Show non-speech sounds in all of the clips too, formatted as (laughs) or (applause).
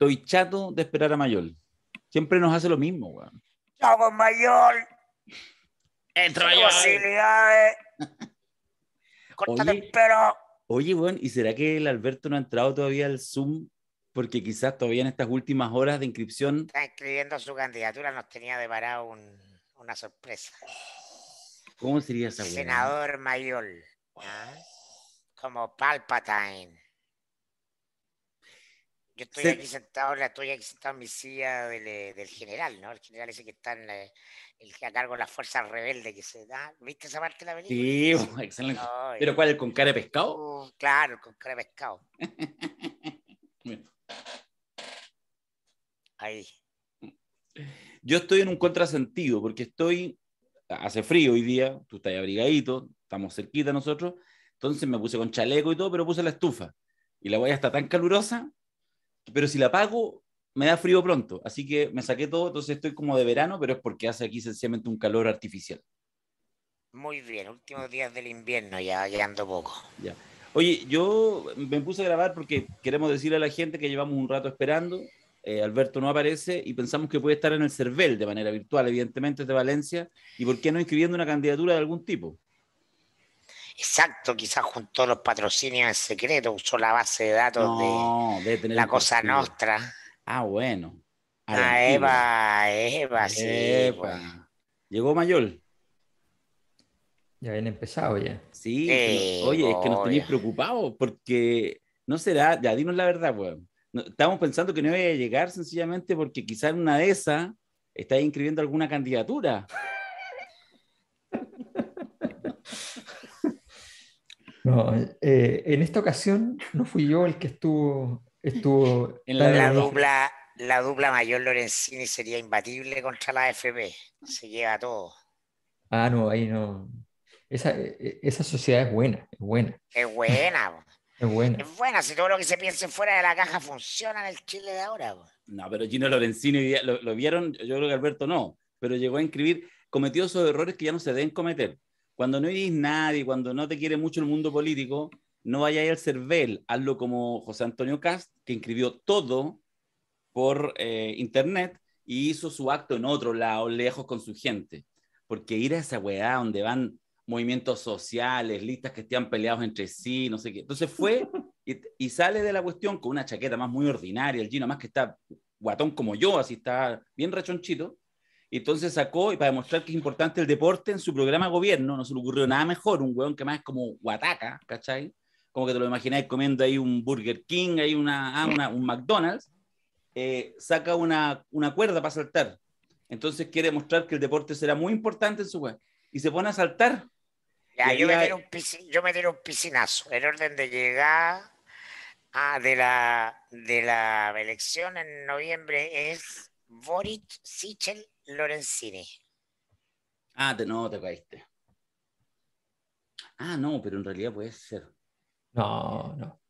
Estoy chato de esperar a Mayol. Siempre nos hace lo mismo, weón. Chao con Mayol. Entra Mayol. (laughs) Córtate pero! Oye, weón, ¿y será que el Alberto no ha entrado todavía al Zoom? Porque quizás todavía en estas últimas horas de inscripción. Está escribiendo su candidatura, nos tenía deparado un, una sorpresa. ¿Cómo sería esa weón? Senador Mayol. Como Palpatine. Yo estoy aquí sentado, la, estoy aquí sentado en mi silla eh, del, general, ¿no? El general ese que está en que a cargo de las fuerzas rebeldes que se da. ¿Viste esa parte de la película? Sí, (laughs) excelente. ¿Pero cuál? ¿El con cara de pescado? Claro, uh, claro, con cara de pescado. (laughs) Ahí. Yo estoy en un contrasentido porque estoy, hace frío hoy día, tú estás abrigadito, estamos cerquita nosotros, entonces me puse con chaleco y todo, pero puse la estufa. Y la huella está tan calurosa pero si la pago, me da frío pronto. Así que me saqué todo, entonces estoy como de verano, pero es porque hace aquí sencillamente un calor artificial. Muy bien, últimos días del invierno, ya llegando poco. Ya. Oye, yo me puse a grabar porque queremos decirle a la gente que llevamos un rato esperando. Eh, Alberto no aparece y pensamos que puede estar en el CERVEL de manera virtual, evidentemente, de Valencia. ¿Y por qué no inscribiendo una candidatura de algún tipo? Exacto, quizás juntó los patrocinios en secreto, usó la base de datos de la cosa nostra. Ah, bueno. ah, Eva, Eva, sí. Pues. Llegó Mayor. Ya habían empezado ya. Sí, oye, es que nos tenéis preocupados porque no será, ya dinos la verdad, weón. Estábamos pensando que no iba a llegar sencillamente porque quizás una de esas está inscribiendo alguna candidatura. No, eh, en esta ocasión no fui yo el que estuvo. estuvo en la, dupla, la dupla mayor Lorenzini sería imbatible contra la AFP, Se lleva todo. Ah, no, ahí no. Esa, e, e, sociedad es buena, es buena. Es buena, (laughs) es buena. Es buena, si todo lo que se piense fuera de la caja funciona en el Chile de ahora. No, pero Gino Lorenzini, lo, vieron, yo creo que Alberto no, pero llegó a inscribir, cometió esos errores que ya no se deben cometer cuando no eres nadie, cuando no te quiere mucho el mundo político, no vayas al CERVEL, hazlo como José Antonio Cast, que inscribió todo por eh, internet y hizo su acto en otro lado, lejos con su gente. Porque ir a esa hueá donde van movimientos sociales, listas que estén peleados entre sí, no sé qué. Entonces fue (laughs) y, y, sale de la cuestión con una chaqueta más muy ordinaria, el Gino más que está guatón como yo, así está bien rechonchito, entonces sacó, y para demostrar que es importante el deporte, en su programa gobierno, no se le ocurrió nada mejor, un weón que más es como guataca, ¿cachai? Como que te lo imagináis comiendo ahí un Burger King, ahí una, ah, un McDonald's, eh, saca una, una, cuerda para saltar. Entonces quiere demostrar que el deporte será muy importante en su web. Y se pone a saltar. yo, me un un piscinazo. El orden de llegar ah, de, la, de la elección en noviembre es Boric, Sichel Lorenzini. Ah, no, te caíste. Ah, no, pero en realidad puede ser. No, no.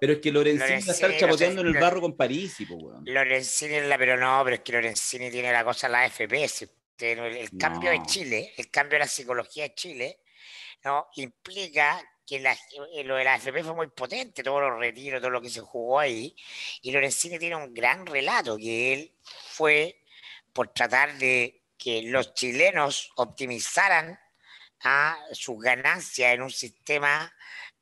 Pero es que Lorenzini, va a estar chapoteando en el barro con París, pues, Lorenzini la, pero no, pero es que Lorenzini tiene la cosa la AFP. El, cambio de Chile, el cambio de la psicología de Chile, ¿no? implica que eh, lo de la AFP fue muy potente, todos los retiros, todo lo que se jugó ahí, y Lorenzini tiene un gran relato, que él fue por tratar de que los chilenos optimizaran a sus ganancias en un sistema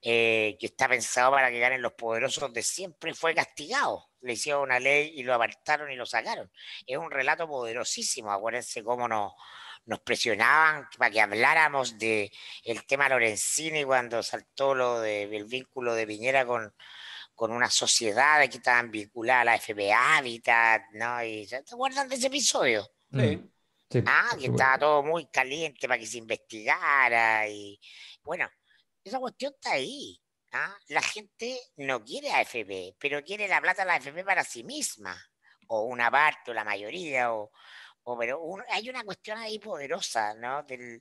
eh, que está pensado para que ganen los poderosos de siempre, fue castigado. Le hicieron una ley y lo apartaron y lo sacaron. Es un relato poderosísimo. Acuérdense cómo nos, presionaban para que habláramos del el tema Lorenzini cuando saltó lo del vínculo de Piñera con, con una sociedad que estaban vinculada a la FB Habitat, ¿no? Y, ¿Te acuerdan de ese episodio? Sí. Mm. ah, que estaba todo muy caliente para que se investigara y bueno, esa cuestión está ahí. ¿ah? La gente no quiere Fb, pero quiere la plata de la Fb para sí misma, o una parte, o la mayoría, o pero hay una cuestión ahí poderosa, ¿no? que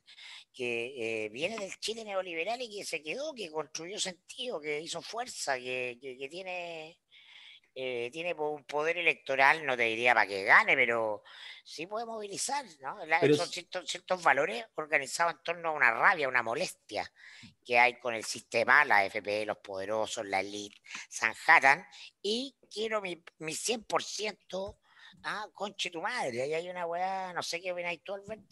eh, viene del Chile neoliberal y que se quedó, que construyó sentido, que hizo fuerza, que, tiene, eh, tiene un poder electoral, no te diría para que gane, pero sí puede movilizar, ¿no? son ciertos, valores organizados en torno a una rabia, una molestia que hay con el sistema, la FP, los poderosos, la elite, y quiero mi 100% Ah, conche tu madre, ahí hay una weá, no sé qué ahí. tú, Alberto.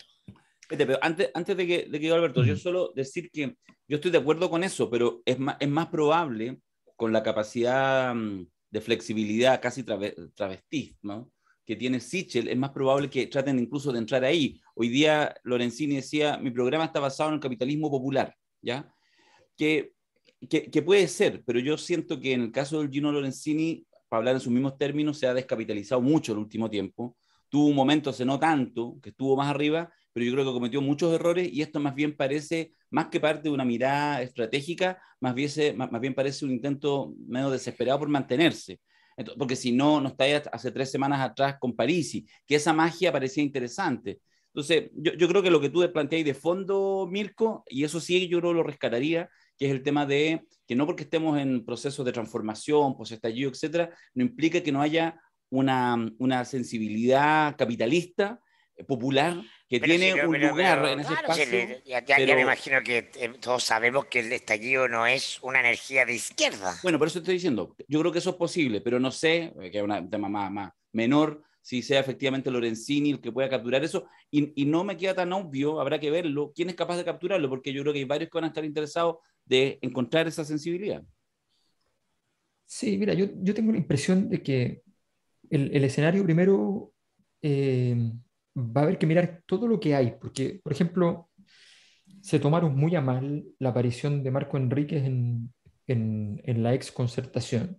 pero antes, antes de que, de que Alberto, yo solo decir que yo estoy de acuerdo con eso, pero es más, es más probable con la capacidad mm, de flexibilidad casi travestismo, que tiene Sichel, es más probable que traten incluso de entrar ahí. Hoy día Lorenzini decía, mi programa está basado en el capitalismo popular, ¿ya? Que, que, que puede ser, pero yo siento que en el caso del Gino Lorenzini para hablar en sus mismos términos, se ha descapitalizado mucho el último tiempo. Tuvo un momento hace no tanto, que estuvo más arriba, pero yo creo que cometió muchos errores y esto más bien parece, más que parte de una mirada estratégica, más bien, más, bien parece un intento medio desesperado por mantenerse. porque si no, no estáis hace tres semanas atrás con Parisi, que esa magia parecía interesante. Entonces, yo, creo que lo que tú planteáis de fondo, Mirko, y eso sí yo creo lo rescataría, que es el tema de que no porque estemos en procesos de transformación, estallido etcétera, no implica que no haya una, sensibilidad capitalista eh, popular que tiene un lugar en ese espacio. ya, ya, me imagino que eh, todos sabemos que el estallido no es una energía de izquierda. Bueno, por eso estoy diciendo, yo creo que eso es posible, pero no sé, eh, que es un tema más menor, si sea efectivamente Lorenzini el que pueda capturar eso. Y, no me queda tan obvio, habrá que verlo, quién es capaz de capturarlo, porque yo creo que hay varios que van a estar interesados de encontrar esa sensibilidad. Sí, mira, yo, tengo la impresión de que el, escenario primero eh, va a haber que mirar todo lo que hay, porque, por ejemplo, se tomaron muy a mal la aparición de Marco Enríquez en, en la ex concertación.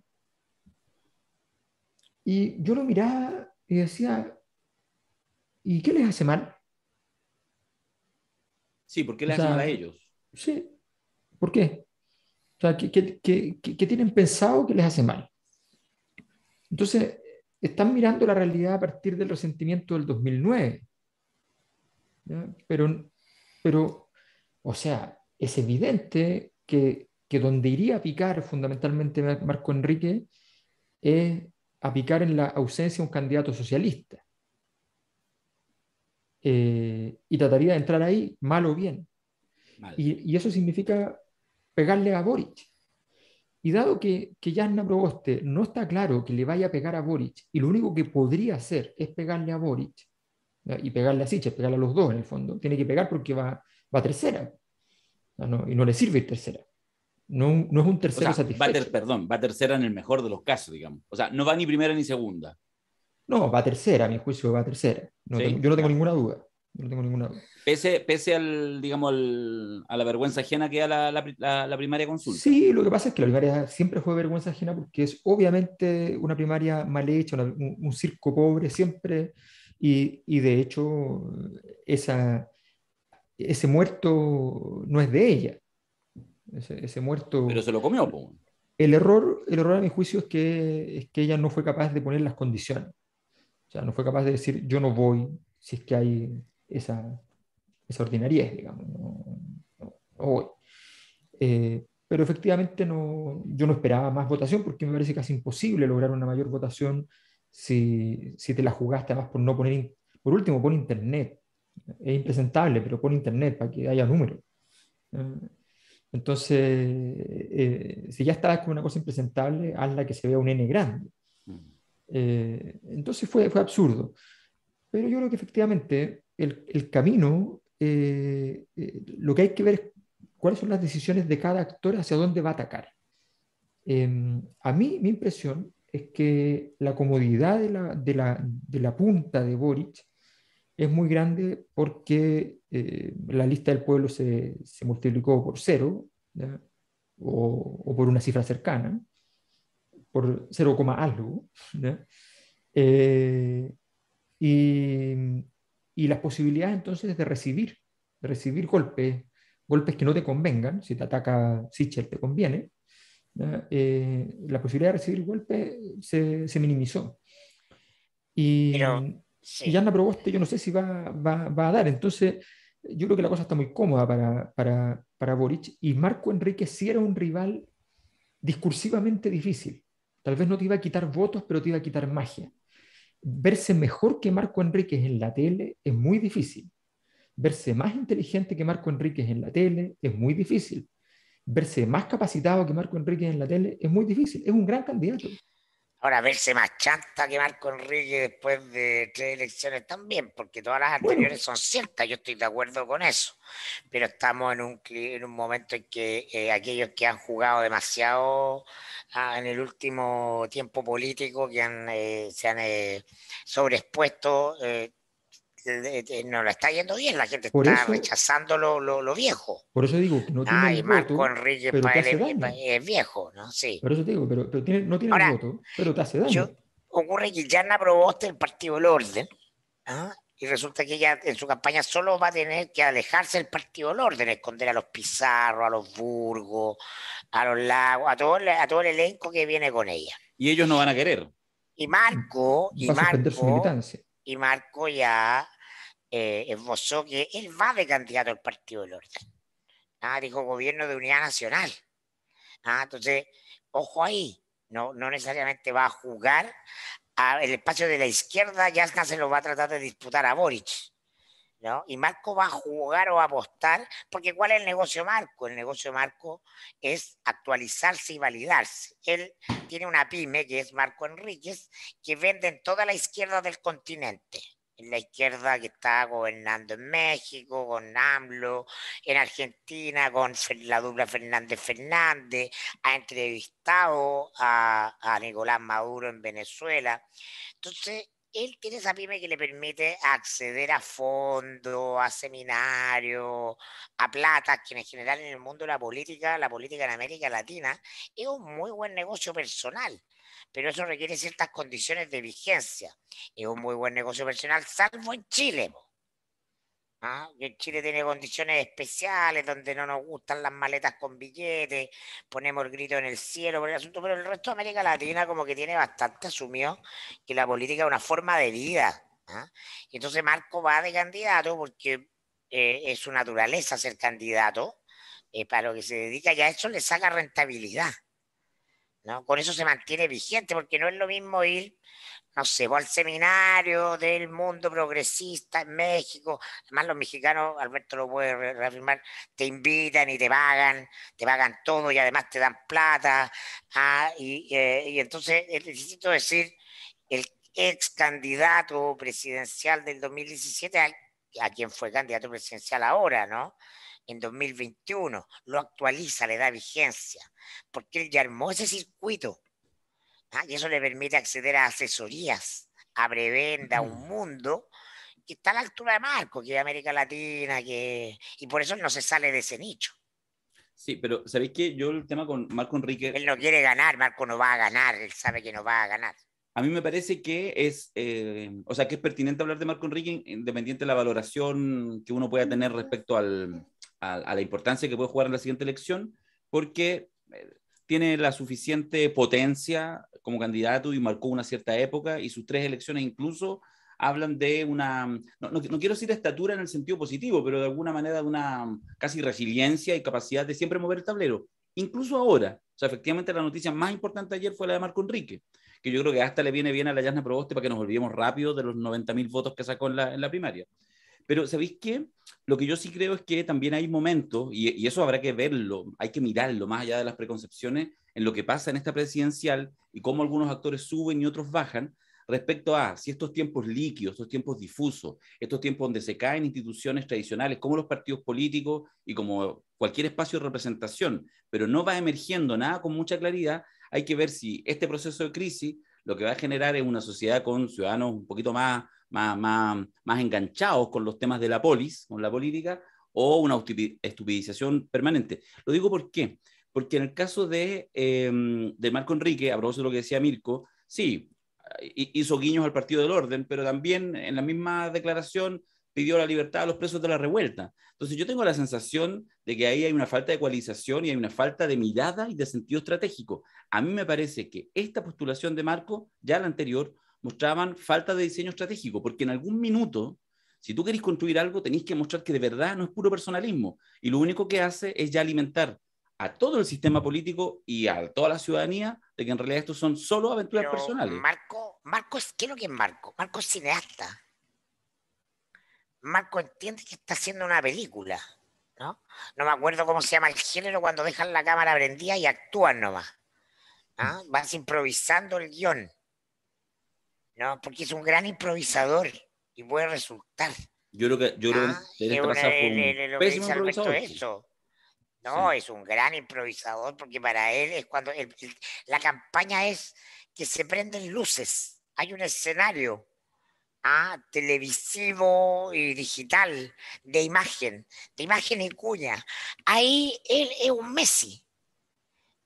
Y yo lo miraba y decía, ¿y qué les hace mal? Sí, ¿por qué les hace mal a ellos? Sí, ¿por qué? O sea, ¿qué, tienen pensado que les hace mal? Entonces, están mirando la realidad a partir del resentimiento del 2009. Pero, pero, o sea, es evidente que, que donde iría a picar fundamentalmente Marco Enrique es a picar en la ausencia un candidato socialista. Eh, y trataría de entrar ahí, mal o bien. Y, eso significa pegarle a Boric. Y dado que, que Jasna Proboste no está claro que le vaya a pegar a Boric, y lo único que podría hacer es pegarle a Boric, y pegarle a Siches, pegarle a los dos en el fondo, tiene que pegar porque va, va a tercera, y no le sirve ir tercera. No, no es un tercero o Va perdón, va tercera en el mejor de los casos, digamos. O sea, no va ni primera ni segunda. No, va tercera, a mi juicio va tercera. yo no tengo ninguna duda. No tengo ninguna Pese, pese al, digamos, al, a la vergüenza ajena que da la, la, primaria consulta. Sí, lo que pasa es que la primaria siempre fue vergüenza ajena porque es obviamente una primaria mal hecha, un, un, circo pobre siempre. Y, y de hecho, esa, ese muerto no es de ella. Ese, muerto. Pero se lo comió, El error, el error a mi juicio es que, es que ella no fue capaz de poner las condiciones. O sea, no fue capaz de decir yo no voy si es que hay esa, esa ordinariedad, digamos. No, voy. Eh, pero efectivamente no, yo no esperaba más votación porque me parece casi imposible lograr una mayor votación si, si te la jugaste además por no poner, por último, pon internet. Es impresentable, pero pon internet para que haya números. Eh, entonces, eh, si ya estaba con una cosa impresentable, hazla que se vea un N grande. Mm. Eh, entonces fue, fue absurdo. Pero yo creo que efectivamente el, el camino, eh, lo que hay que ver es cuáles son las decisiones de cada actor hacia dónde va a atacar. Em, a mí, mi impresión es que la comodidad de la, de la, de la punta de Boric es muy grande porque eh, la lista del pueblo se, multiplicó por cero O, por una cifra cercana, por 0, algo. Eh, y, y, las posibilidades entonces de recibir, recibir golpes, golpes que no te convengan, si te ataca Sichel te conviene, eh, la posibilidad de recibir golpes se, minimizó. Y, y ya la Proboste, yo no sé si va, va, va, a dar. Entonces, yo creo que la cosa está muy cómoda para, para, para Boric. Y Marco Enrique sí era un rival discursivamente difícil. Tal vez no te iba a quitar votos, pero te iba a quitar magia. Verse mejor que Marco Enríquez en la tele es muy difícil. Verse más inteligente que Marco Enríquez en la tele es muy difícil. Verse más capacitado que Marco Enríquez en la tele es muy difícil. Es un gran candidato. Ahora, verse más chanta que Marco Enrique después de tres elecciones también, porque todas las anteriores son ciertas, yo estoy de acuerdo con eso, pero estamos en un, en un momento en que eh, aquellos que han jugado demasiado ah, en el último tiempo político, que eh, se han eh, sobreexpuesto, eh, eh, no la está yendo bien, la gente está rechazando lo, viejo. Por eso digo, no tiene Marco Enrique pero es viejo, ¿no? Sí. Por eso digo, pero, no tiene voto, pero te hace daño. ocurre que ya no aprobó el Partido del Orden, ¿ah? y resulta que ella en su campaña solo va a tener que alejarse del Partido del Orden, esconder a los Pizarro, a los Burgos, a los Lagos, a todo, el, a todo el elenco que viene con ella. Y ellos no van a querer. Y Marco, y Marco, y Marco ya eh, esbozó que él va de candidato al Partido del Orden. Ah, dijo gobierno de unidad nacional. Ah, entonces, ojo ahí, no, no necesariamente va a jugar. al el espacio de la izquierda Yasna se lo va a tratar de disputar a Boric. ¿No? Y Marco va a jugar o a apostar, porque ¿cuál es el negocio Marco? El negocio de Marco es actualizarse y validarse. Él tiene una pyme que es Marco Enríquez, que vende en toda la izquierda del continente en la izquierda que está gobernando en México, con AMLO, en Argentina, con la dupla Fernández Fernández, ha entrevistado a, Nicolás Maduro en Venezuela. Entonces, él tiene esa pyme que le permite acceder a fondos, a seminarios, a plata, que en general en el mundo la política, la política en América Latina, es un muy buen negocio personal pero eso requiere ciertas condiciones de vigencia. Es un muy buen negocio personal, salvo en Chile. ¿Ah? En Chile tiene condiciones especiales donde no nos gustan las maletas con billetes, ponemos el grito en el cielo por el asunto, pero el resto de América Latina como que tiene bastante asumido que la política es una forma de vida. ¿ah? Y entonces Marco va de candidato porque eh, es su naturaleza ser candidato, eh, para lo que se dedica y a eso le saca rentabilidad. ¿no? Con eso se mantiene vigente, porque no es lo mismo ir, no sé, al seminario del mundo progresista en México. Además, los mexicanos, Alberto lo puede reafirmar, te invitan y te pagan, te pagan todo y además te dan plata. Ah, eh, y, entonces necesito decir, el ex candidato presidencial del 2017, a quien fue candidato presidencial ahora, ¿no? en 2021, lo actualiza, le da vigencia, porque él ya armó ese circuito. ¿ah? Y eso le permite acceder a asesorías, a brevenda, a un mundo que está a la altura de Marco, que es América Latina, que... y por eso no se sale de ese nicho. Sí, pero ¿sabéis que yo el tema con Marco Enrique... Él no quiere ganar, Marco no va a ganar, él sabe que no va a ganar. A mí me parece que es, eh, o sea, que es pertinente hablar de Marco Enrique independiente de la valoración que uno pueda tener respecto al, a, la importancia que puede jugar en la siguiente elección, porque eh, tiene la suficiente potencia como candidato y marcó una cierta época y sus tres elecciones incluso hablan de una, mm, no, quiero decir estatura en el sentido positivo, pero de alguna manera de una mm, casi resiliencia y capacidad de siempre mover el tablero, incluso ahora. O sea, efectivamente la noticia más importante ayer fue la de Marco Enrique, que yo creo que hasta le viene bien a la Yasna Proboste para que nos olvidemos rápido de los 90.000 votos que sacó en la primaria. Pero ¿sabéis qué? Lo que yo sí creo es que también hay momentos, y, eso habrá que verlo, hay que mirarlo más allá de las preconcepciones, en lo que pasa en esta presidencial y cómo algunos actores suben y otros bajan, respecto a si estos tiempos líquidos, estos tiempos difusos, estos tiempos donde se caen instituciones tradicionales, como los partidos políticos y como cualquier espacio de representación, pero no va emergiendo nada con mucha claridad, hay que ver si este proceso de crisis lo que va a generar es una sociedad con ciudadanos un poquito más más, más, enganchados con los temas de la polis, con la política, o una estupidización permanente. Lo digo por qué. Porque en el caso de, em, de Marco Enrique, a de lo que decía Mirko, sí, hizo guiños al Partido del Orden, pero también en la misma declaración pidió la libertad a los presos de la revuelta. Entonces yo tengo la sensación de que ahí hay una falta de ecualización y hay una falta de mirada y de sentido estratégico. A mí me parece que esta postulación de Marco, ya la anterior, mostraban falta de diseño estratégico, porque en algún minuto, si tú querés construir algo, tenés que mostrar que de verdad no es puro personalismo, y lo único que hace es ya alimentar a todo el sistema político y a toda la ciudadanía de que en realidad estos son solo aventuras personales. Marco, Marco, ¿qué es lo que es Marco? Marco es cineasta. Marco entiende que está haciendo una película, ¿no? No me acuerdo cómo se llama el género cuando dejan la cámara prendida y actúan nomás. Vas improvisando el guión. No, porque es un gran improvisador y puede resultar. Yo creo que yo que ah, un No, es un gran improvisador porque para él es cuando la campaña es que se prenden luces. Hay un escenario ah, televisivo y digital de imagen, de imagen y cuña. Ahí él es un Messi.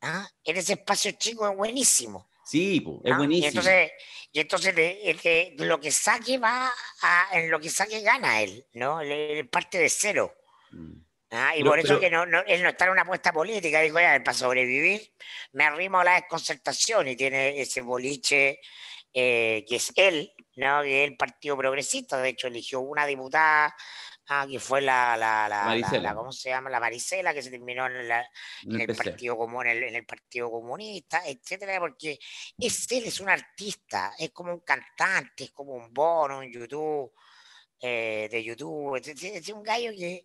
Ah, en ese espacio chico es buenísimo. Sí, es ah, buenísimo. Y entonces, y entonces lo que saque va a, en lo que saque gana él, ¿no? Le, parte de cero. Mm. Ah, y por eso que no, no, él no está en una apuesta política, dijo, ya, para sobrevivir me arrimo a la desconcertación y tiene ese boliche eh, que es él, ¿no? que es el Partido Progresista, de hecho eligió una diputada Ah, que fue la, la, la, ¿cómo se llama? La Maricela que se terminó en, el, partido en, el, Partido Comunista, etcétera, porque es, él es un artista, es como un cantante, es como un bono en YouTube, eh, de YouTube, es, un gallo que eh,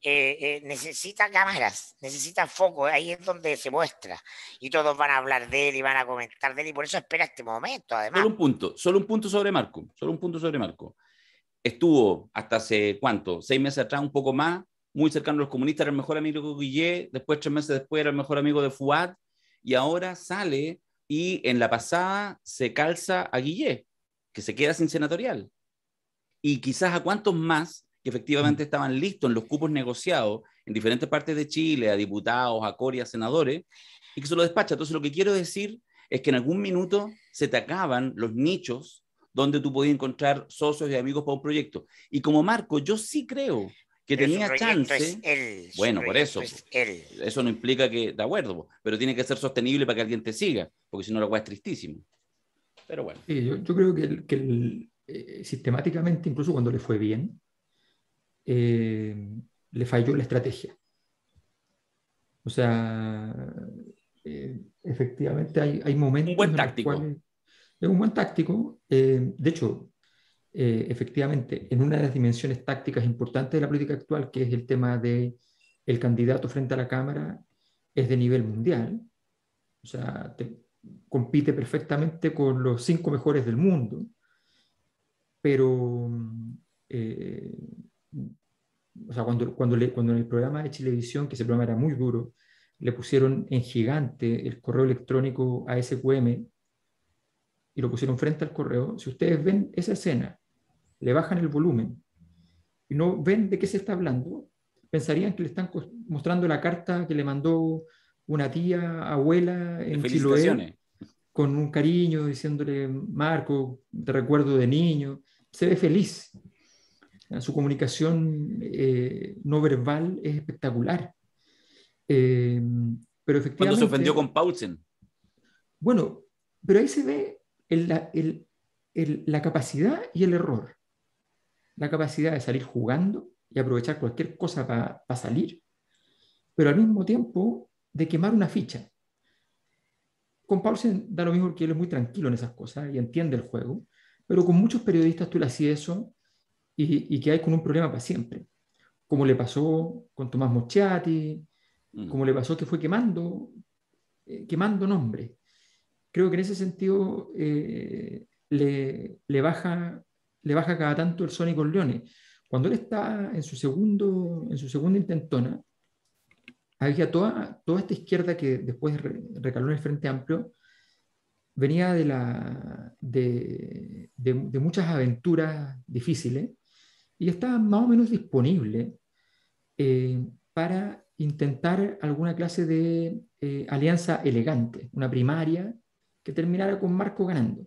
eh, necesita cámaras, necesita foco, ahí es donde se muestra, y todos van a hablar de él y van a comentar de él, y por eso espera este momento, además. Solo un punto, solo un punto sobre Marco, solo un punto sobre Marco estuvo hasta hace cuánto, seis meses atrás, un poco más, muy cercano a los comunistas, era el mejor amigo de Guillé, después tres meses después era el mejor amigo de Fuad, y ahora sale y en la pasada se calza a Guillé, que se queda sin senatorial. Y quizás a cuántos más que efectivamente mm. estaban listos en los cupos negociados en diferentes partes de Chile, a diputados, a corias, senadores, y que se lo despacha. Entonces lo que quiero decir es que en algún minuto se te acaban los nichos donde tú podías encontrar socios y amigos para un proyecto. Y como Marco, yo sí creo que tenía chance. bueno, por eso. Eso no implica que, de acuerdo, pero tiene que ser sostenible para que alguien te siga, porque si no, lo agua es tristísimo. Pero bueno. yo, creo que, eh, sistemáticamente, incluso cuando le fue bien, eh, le falló la estrategia. O sea, eh, efectivamente hay, hay momentos. Un buen táctico. Es un buen táctico. Eh, de hecho, eh, efectivamente, en una de las dimensiones tácticas importantes de la política actual, que es el tema de el candidato frente a la Cámara, es de nivel mundial. O sea, compite perfectamente con los cinco mejores del mundo. Pero, eh, o sea, cuando, cuando, cuando en el programa de televisión, que ese programa era muy duro, le pusieron en gigante el correo electrónico a SQM y lo pusieron frente al correo, si ustedes ven esa escena, le bajan el volumen y no ven de qué se está hablando, pensarían que le están mostrando la carta que le mandó una tía, abuela en Chiloé, con un cariño, diciéndole, Marco, te recuerdo de niño, se ve feliz. Ah, su comunicación eh, no verbal es espectacular. Eh, pero efectivamente... Cuando se ofendió con Paulsen. Bueno, pero ahí se ve el, la capacidad y el error. La capacidad de salir jugando y aprovechar cualquier cosa para salir, pero al mismo tiempo de quemar una ficha. Con Paulsen da lo mismo porque él es muy tranquilo en esas cosas y entiende el juego, pero con muchos periodistas tú le hacías eso y, y que hay con un problema para siempre, como le pasó con Tomás Mochiati, mm. como le pasó que fue quemando, eh, quemando nombres creo que en ese sentido eh, le, baja, le baja cada tanto el con Leone. Cuando él está en su, segundo, en su segunda intentona, había toda, toda esta izquierda que después recaló en el Frente Amplio, venía de, la, de, muchas aventuras difíciles y estaba más o menos disponible eh, para intentar alguna clase de eh, alianza elegante, una primaria que terminara con Marco ganando.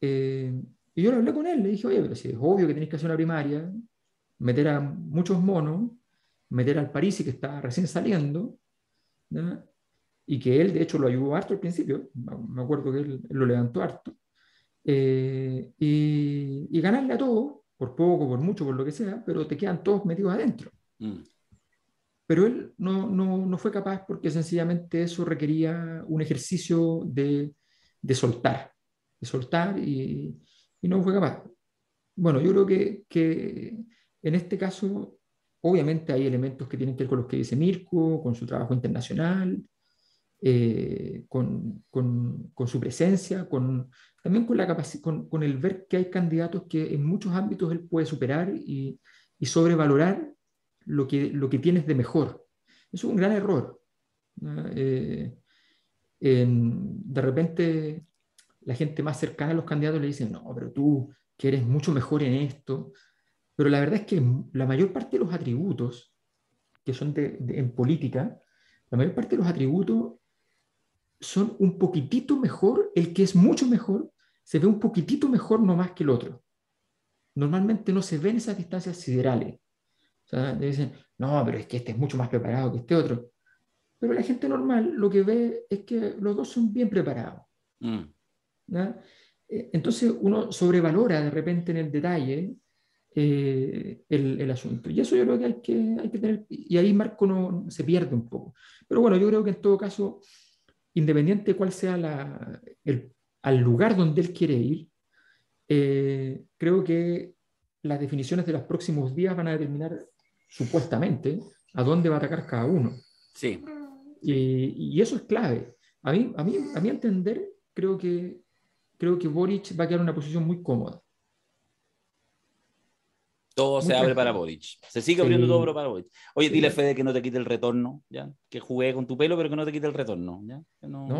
Eh, y yo le hablé con él, le dije, oye, pero si es obvio que tenés que hacer una primaria, meter a muchos monos, meter al y que está recién saliendo, y que él de hecho lo ayudó harto al principio, me acuerdo que él, lo levantó harto, eh, y, y, ganarle a todos, por poco, por mucho, por lo que sea, pero te quedan todos metidos adentro. Mm. Pero él no, no, no fue capaz porque sencillamente eso requería un ejercicio de, de soltar, de soltar y, no fue capaz. Bueno, yo creo que, que en este caso, obviamente hay elementos que tienen que ver con los que dice Mirko, con su trabajo internacional, eh, con, con, con, su presencia, con, también con, la con, con, el ver que hay candidatos que en muchos ámbitos él puede superar y, y, sobrevalorar lo que, lo que tienes de mejor. Eso es un gran error. Eh, de repente la gente más cercana a los candidatos le dice, no, pero tú que eres mucho mejor en esto. Pero la verdad es que la mayor parte de los atributos que son en política, la mayor parte de los atributos son un poquitito mejor, el que es mucho mejor, se ve un poquitito mejor no más que el otro. Normalmente no se ven esas distancias siderales dicen, no, pero es que este es mucho más preparado que este otro. Pero la gente normal lo que ve es que los dos son bien preparados. Mm. Eh, entonces uno sobrevalora de repente en el detalle eh, el, asunto. Y eso yo creo que hay que, tener, y ahí Marco no, se pierde un poco. Pero bueno, yo creo que en todo caso, independiente cuál sea la, el, al lugar donde él quiere ir, eh, creo que las definiciones de los próximos días van a determinar supuestamente, a dónde va a atacar cada uno. Sí. Y, eso es clave. A mí, a mí, a mí entender, creo que, creo que Boric va a quedar en una posición muy cómoda. Todo se abre para Boric. Se sigue abriendo todo para Boric. Oye, dile dile Fede que no te quite el retorno, ¿ya? Que jugué con tu pelo, pero que no te quite el retorno, no...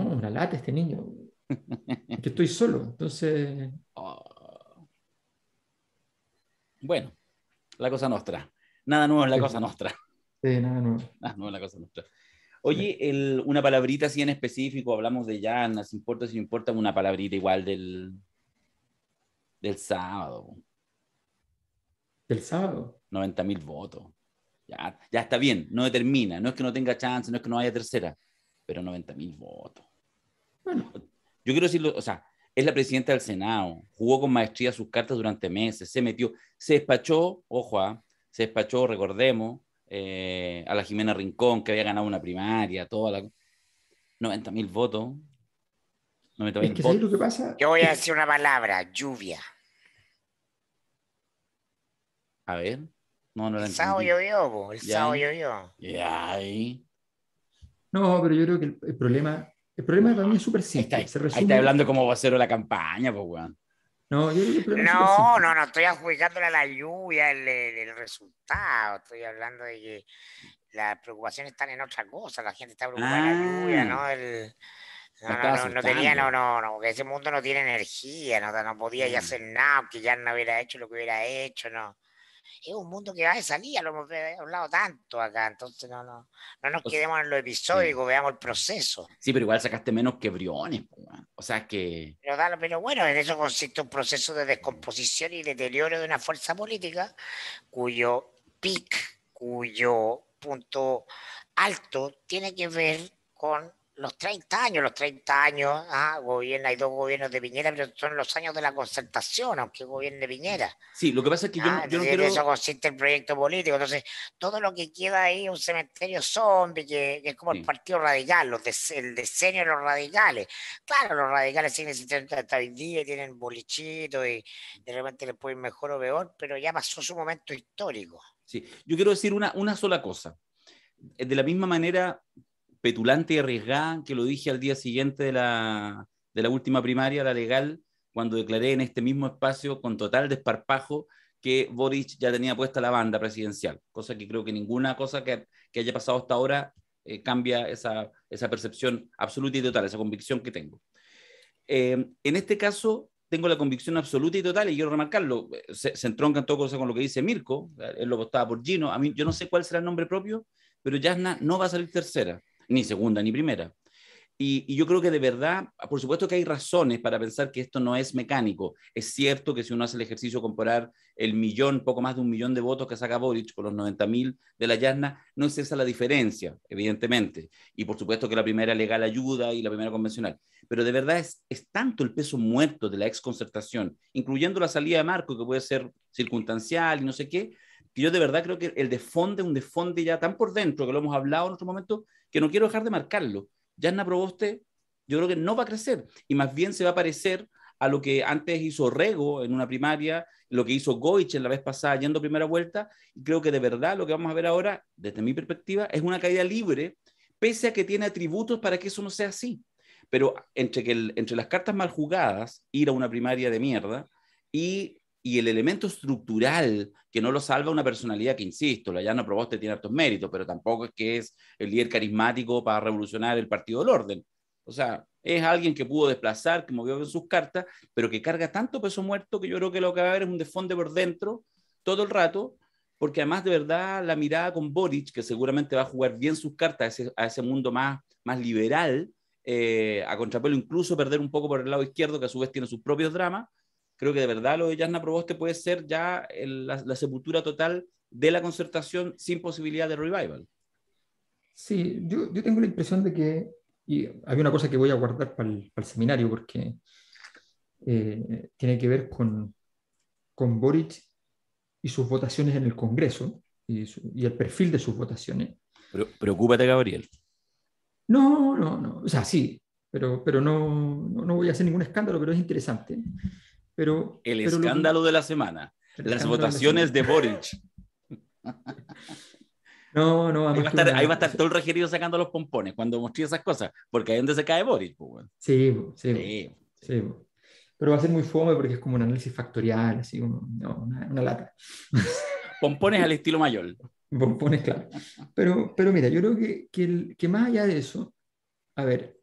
una lata este niño. que estoy solo, entonces... (laughs) Ah. Bueno, la cosa nuestra. Nada nuevo en la cosa nuestra. Sí, nada nuevo. Nada nuevo en la cosa nuestra. Oye, una palabrita así en específico, hablamos de ya, no importa si importa, una palabrita igual del, del sábado. ¿Del sábado? 90 mil votos. Ya, ya está bien, no determina, no es que no tenga chance, no es que no haya tercera, pero 90 mil votos. Bueno, yo quiero decirlo, o sea, es la presidenta del Senado, jugó con maestría sus cartas durante meses, se metió, se despachó, ojo, a, ah, se despachó, recordemos, eh, a la Jimena Rincón, que había ganado una primaria, toda la... 90 mil votos. 90 es votos. Lo que pasa? Yo voy a decir una palabra, lluvia. A ver. No, no el sábado llovió, el sábado llovió. ahí. No, pero yo creo que el, problema, el problema para mí es súper simple. Ahí está, se resume... va a hablando la campaña, pues, weón. No, no, no, no, estoy adjudicándole a la lluvia el, resultado. Estoy hablando de que las preocupaciones están en otra cosa. La gente está preocupada la lluvia, ¿no? Ah. no, tenía, no, no, no, ese mundo no tiene energía, no, no podía ya mm. hacer nada, que ya no hubiera hecho lo que hubiera hecho, no es un mundo que va de salida, lo hemos hablado tanto acá, entonces no, no, no nos pues quedemos en lo episódico, veamos el proceso. Sí, pero igual sacaste menos que o sea que... Pero, pero, bueno, en eso consiste un proceso de descomposición y deterioro de una fuerza política cuyo pic, cuyo punto alto tiene que ver con los 30 años, los 30 años, ah, gobierna, hay dos gobiernos de Piñera, pero son los años de la concertación, aunque gobierne Piñera. Sí, lo que pasa es que yo, ah, yo no quiero... Eso consiste el proyecto político, entonces todo lo que queda ahí un cementerio zombie, que, es como el partido radical, los de, el diseño de los radicales. Claro, los radicales siguen existiendo hasta hoy día, tienen bolichitos y de repente les puede mejor o peor, pero ya pasó su momento histórico. Sí, yo quiero decir una, una sola cosa. De la misma manera petulante y arriesgada que lo dije al día siguiente de la, última primaria, la legal, cuando declaré en este mismo espacio con total desparpajo que Boric ya tenía puesta la banda presidencial, cosa que creo que ninguna cosa que, que haya pasado hasta ahora eh, cambia esa, percepción absoluta y total, esa convicción que tengo. Eh, en este caso, tengo la convicción absoluta y total, y quiero remarcarlo, eh, se, se en todo cosa con lo que dice Mirko, él lo votaba por Gino, a mí yo no sé cuál será el nombre propio, pero Yasna no va a salir tercera ni segunda ni primera. Y, yo creo que de verdad, por supuesto que hay razones para pensar que esto no es mecánico. Es cierto que si uno hace el ejercicio comparar el millón, poco más de un millón de votos que saca Boric con los 90.000 de la YASNA, no es esa la diferencia, evidentemente. Y por supuesto que la primera legal ayuda y la primera convencional. Pero de verdad es, es tanto el peso muerto de la exconcertación, incluyendo la salida de Marco, que puede ser circunstancial y no sé qué, que yo de verdad creo que el desfonde, un desfonde ya tan por dentro, que lo hemos hablado en otro momento, que no quiero dejar de marcarlo. la Proboste, yo creo que no va a crecer y más bien se va a parecer a lo que antes hizo Rego en una primaria, lo que hizo Goich en la vez pasada yendo primera vuelta. Y creo que de verdad lo que vamos a ver ahora, desde mi perspectiva, es una caída libre, pese a que tiene atributos para que eso no sea así. Pero entre, que entre las cartas mal jugadas, ir a una primaria de mierda, y y el elemento estructural que no lo salva una personalidad que, insisto, la no Proboste tiene altos méritos, pero tampoco es que es el líder carismático para revolucionar el partido del orden. O sea, es alguien que pudo desplazar, que movió sus cartas, pero que carga tanto peso muerto que yo creo que lo que va a haber es un desfonde por dentro todo el rato, porque además de verdad la mirada con Boric, que seguramente va a jugar bien sus cartas a ese, mundo más, más liberal, eh, a contrapelo incluso perder un poco por el lado izquierdo, que a su vez tiene sus propios dramas, Creo que de verdad lo de Yasna Proboste puede ser ya la, sepultura total de la concertación sin posibilidad de revival. Sí, yo, tengo la impresión de que, y hay una cosa que voy a guardar para el, seminario, porque eh, tiene que ver con, con Boric y sus votaciones en el Congreso y, el perfil de sus votaciones. Pero, preocúpate, Gabriel. No, no, no. O sea, sí, pero, pero no, no, no, voy a hacer ningún escándalo, pero es interesante el escándalo de la semana, las votaciones de, Boric. No, no, ahí va, a estar, todo el regerido sacando los pompones cuando mostré esas cosas, porque ahí donde se cae Boris. Pues, sí, sí, Pero va a ser muy fome porque es como un análisis factorial, así, una, lata. (laughs) Pompones al estilo mayor. Pompones, claro. Pero, pero mira, yo creo que, que, más allá de eso, a ver,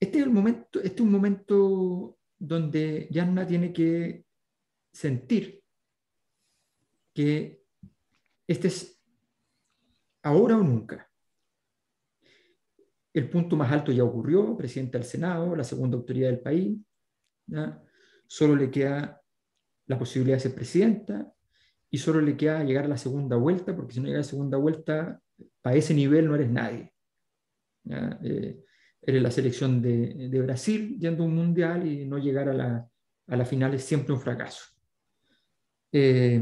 este es, el momento, este es un momento donde ya no tiene que sentir que este es ahora o nunca. El punto más alto ya ocurrió, presidente del Senado, la segunda autoridad del país. Solo le queda la posibilidad de ser presidenta y solo le queda llegar a la segunda vuelta, porque si no llega a la segunda vuelta, para ese nivel no eres nadie. Eh, era eh, la selección de, de, Brasil yendo a un mundial y no llegar a la, a final es siempre un fracaso. Eh,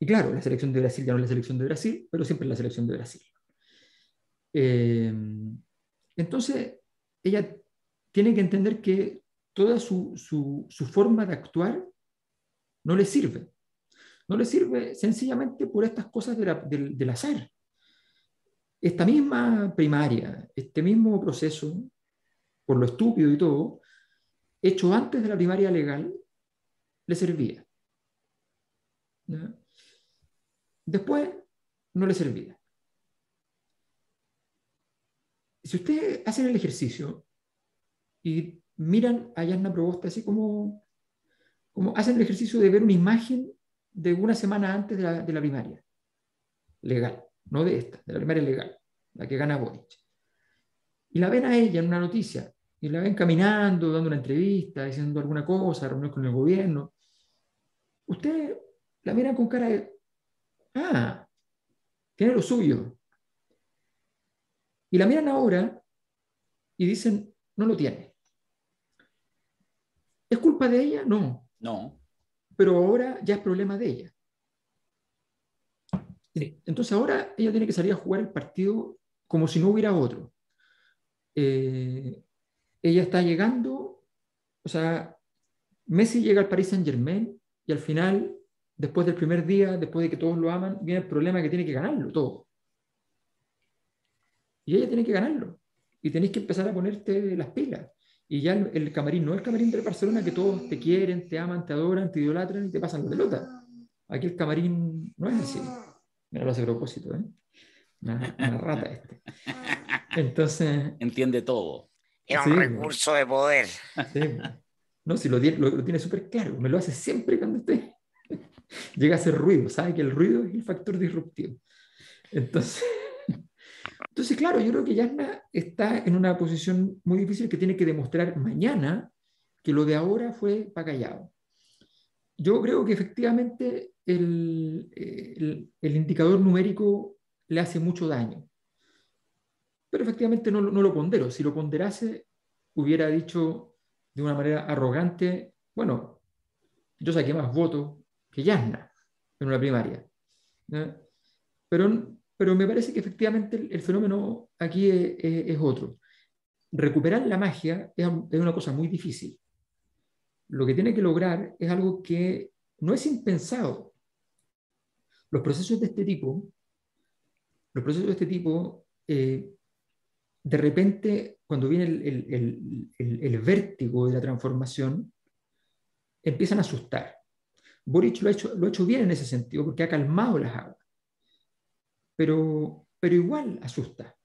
y claro, la selección de Brasil ya no es la selección de Brasil, pero siempre es la selección de Brasil. Eh, entonces, ella tiene que entender que toda su, su, forma de actuar no le sirve. No le sirve sencillamente por estas cosas de la, del azar esta misma primaria, este mismo proceso, por lo estúpido y todo, hecho antes de la primaria legal, le servía. Después no le servía. Si ustedes hacen el ejercicio y miran a Yasna Probosta así como, como hacen el ejercicio de ver una imagen de una semana antes de la, de la primaria legal no de esta, de la primera legal, la que gana Boric. Y la ven a ella en una noticia, y la ven caminando, dando una entrevista, diciendo alguna cosa, reunión con el gobierno. Usted la miran con cara de, ah, tiene lo suyo. Y la miran ahora y dicen, no lo tiene. ¿Es culpa de ella? No. No. Pero ahora ya es problema de ella. Entonces ahora ella tiene que salir a jugar el partido como si no hubiera otro. Eh, ella está llegando, o sea, Messi llega al Paris Saint Germain y al final, después del primer día, después de que todos lo aman, viene el problema que tiene que ganarlo todo. Y ella tiene que ganarlo. Y tenéis que empezar a ponerte las pilas. Y ya el, camarín, no es el camarín de Barcelona que todos te quieren, te aman, te adoran, te idolatran y te pasan la pelota. Aquí el camarín no es así. Mira, lo hace a propósito, ¿eh? Una, rata (laughs) este. Entonces. Entiende todo. Es un pues. recurso de poder. Pues. No, si lo, tiene súper claro, me lo hace siempre cuando esté. (laughs) Llega a hacer ruido, sabe que el ruido es el factor disruptivo. Entonces, entonces claro, yo creo que Yasna está en una posición muy difícil que tiene que demostrar mañana que lo de ahora fue callado Yo creo que efectivamente el, el, indicador numérico le hace mucho daño. Pero efectivamente no, no, lo pondero. Si lo ponderase, hubiera dicho de una manera arrogante, bueno, yo saqué más votos que Yasna en una primaria. Pero, pero me parece que efectivamente el, fenómeno aquí es, es, otro. Recuperar la magia es, es una cosa muy difícil. Lo que tiene que lograr es algo que no es impensado los procesos de este tipo, los procesos de este tipo, eh, de repente, cuando viene el, vértigo de la transformación, empiezan a asustar. Boric lo ha, hecho, lo hecho bien en ese sentido, porque ha calmado las aguas. Pero, pero igual asusta.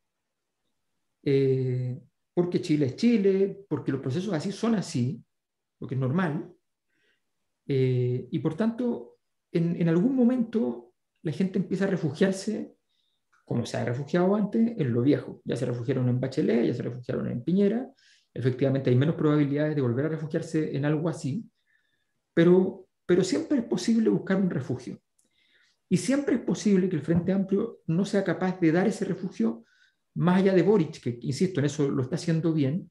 Eh, porque Chile es Chile, porque los procesos así son así, porque es normal, eh, y por tanto, en, en, algún momento la gente empieza a refugiarse, como se ha refugiado antes, en lo viejo. Ya se refugiaron en Bachelet, ya se refugiaron en Piñera. Efectivamente, hay menos probabilidades de volver a refugiarse en algo así, pero, pero siempre es posible buscar un refugio. Y siempre es posible que el Frente Amplio no sea capaz de dar ese refugio más allá de Boric, que insisto, en eso lo está haciendo bien,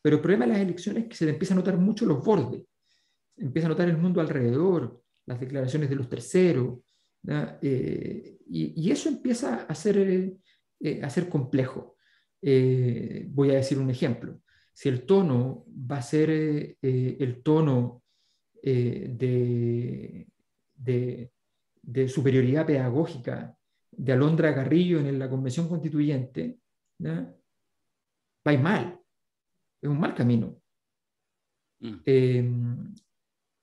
pero el problema de las elecciones es que se le empieza a notar mucho los bordes, empieza a notar el mundo alrededor, las declaraciones de los terceros, eh, y, eso empieza a ser, eh, complejo. Eh, voy a decir un ejemplo. Si el tono va a ser el tono de, de, superioridad pedagógica de Alondra Garrillo en la Convención Constituyente, va mal. Es un mal camino. Mm.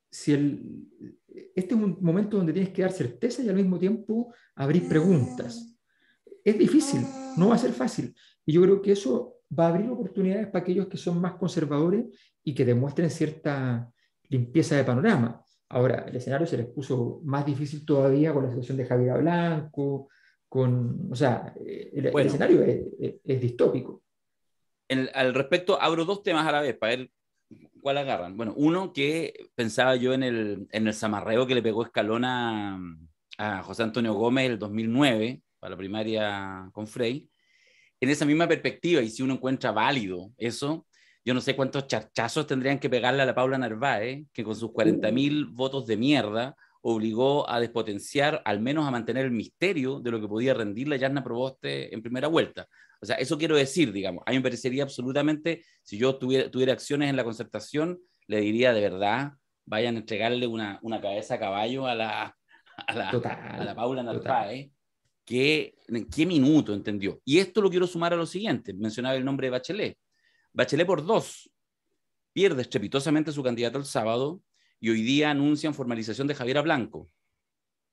si el, este es un momento donde tienes que dar certeza y al mismo tiempo abrir ah. preguntas. Es difícil, no va a ser fácil. Y yo creo que eso va a abrir oportunidades para aquellos que son más conservadores y que demuestren cierta limpieza de panorama. Ahora, el escenario se les puso más difícil todavía con la situación de Javier Blanco, con, o sea, el, escenario es, distópico. al respecto, abro dos temas a la vez para él agarran? Bueno, uno que pensaba yo en el, en zamarreo que le pegó Escalona a José Antonio Gómez el 2009 para la primaria con Frey. En esa misma perspectiva, y si uno encuentra válido eso, yo no sé cuántos charchazos tendrían que pegarle a la Paula Narváez, que con sus 40.000 uh. votos de mierda obligó a despotenciar, al menos a mantener el misterio de lo que podía rendir la Yarna Proboste en primera vuelta. O sea, eso quiero decir, digamos, a mí me parecería absolutamente, si yo tuviera, acciones en la concertación, le diría de verdad, vayan a entregarle una, cabeza a caballo a la, a la, la Paula Narváez, qué minuto entendió. Y esto lo quiero sumar a lo siguiente, mencionaba el nombre de Bachelet. Bachelet por dos pierde estrepitosamente su candidato el sábado, y hoy día anuncian formalización de Javiera Blanco.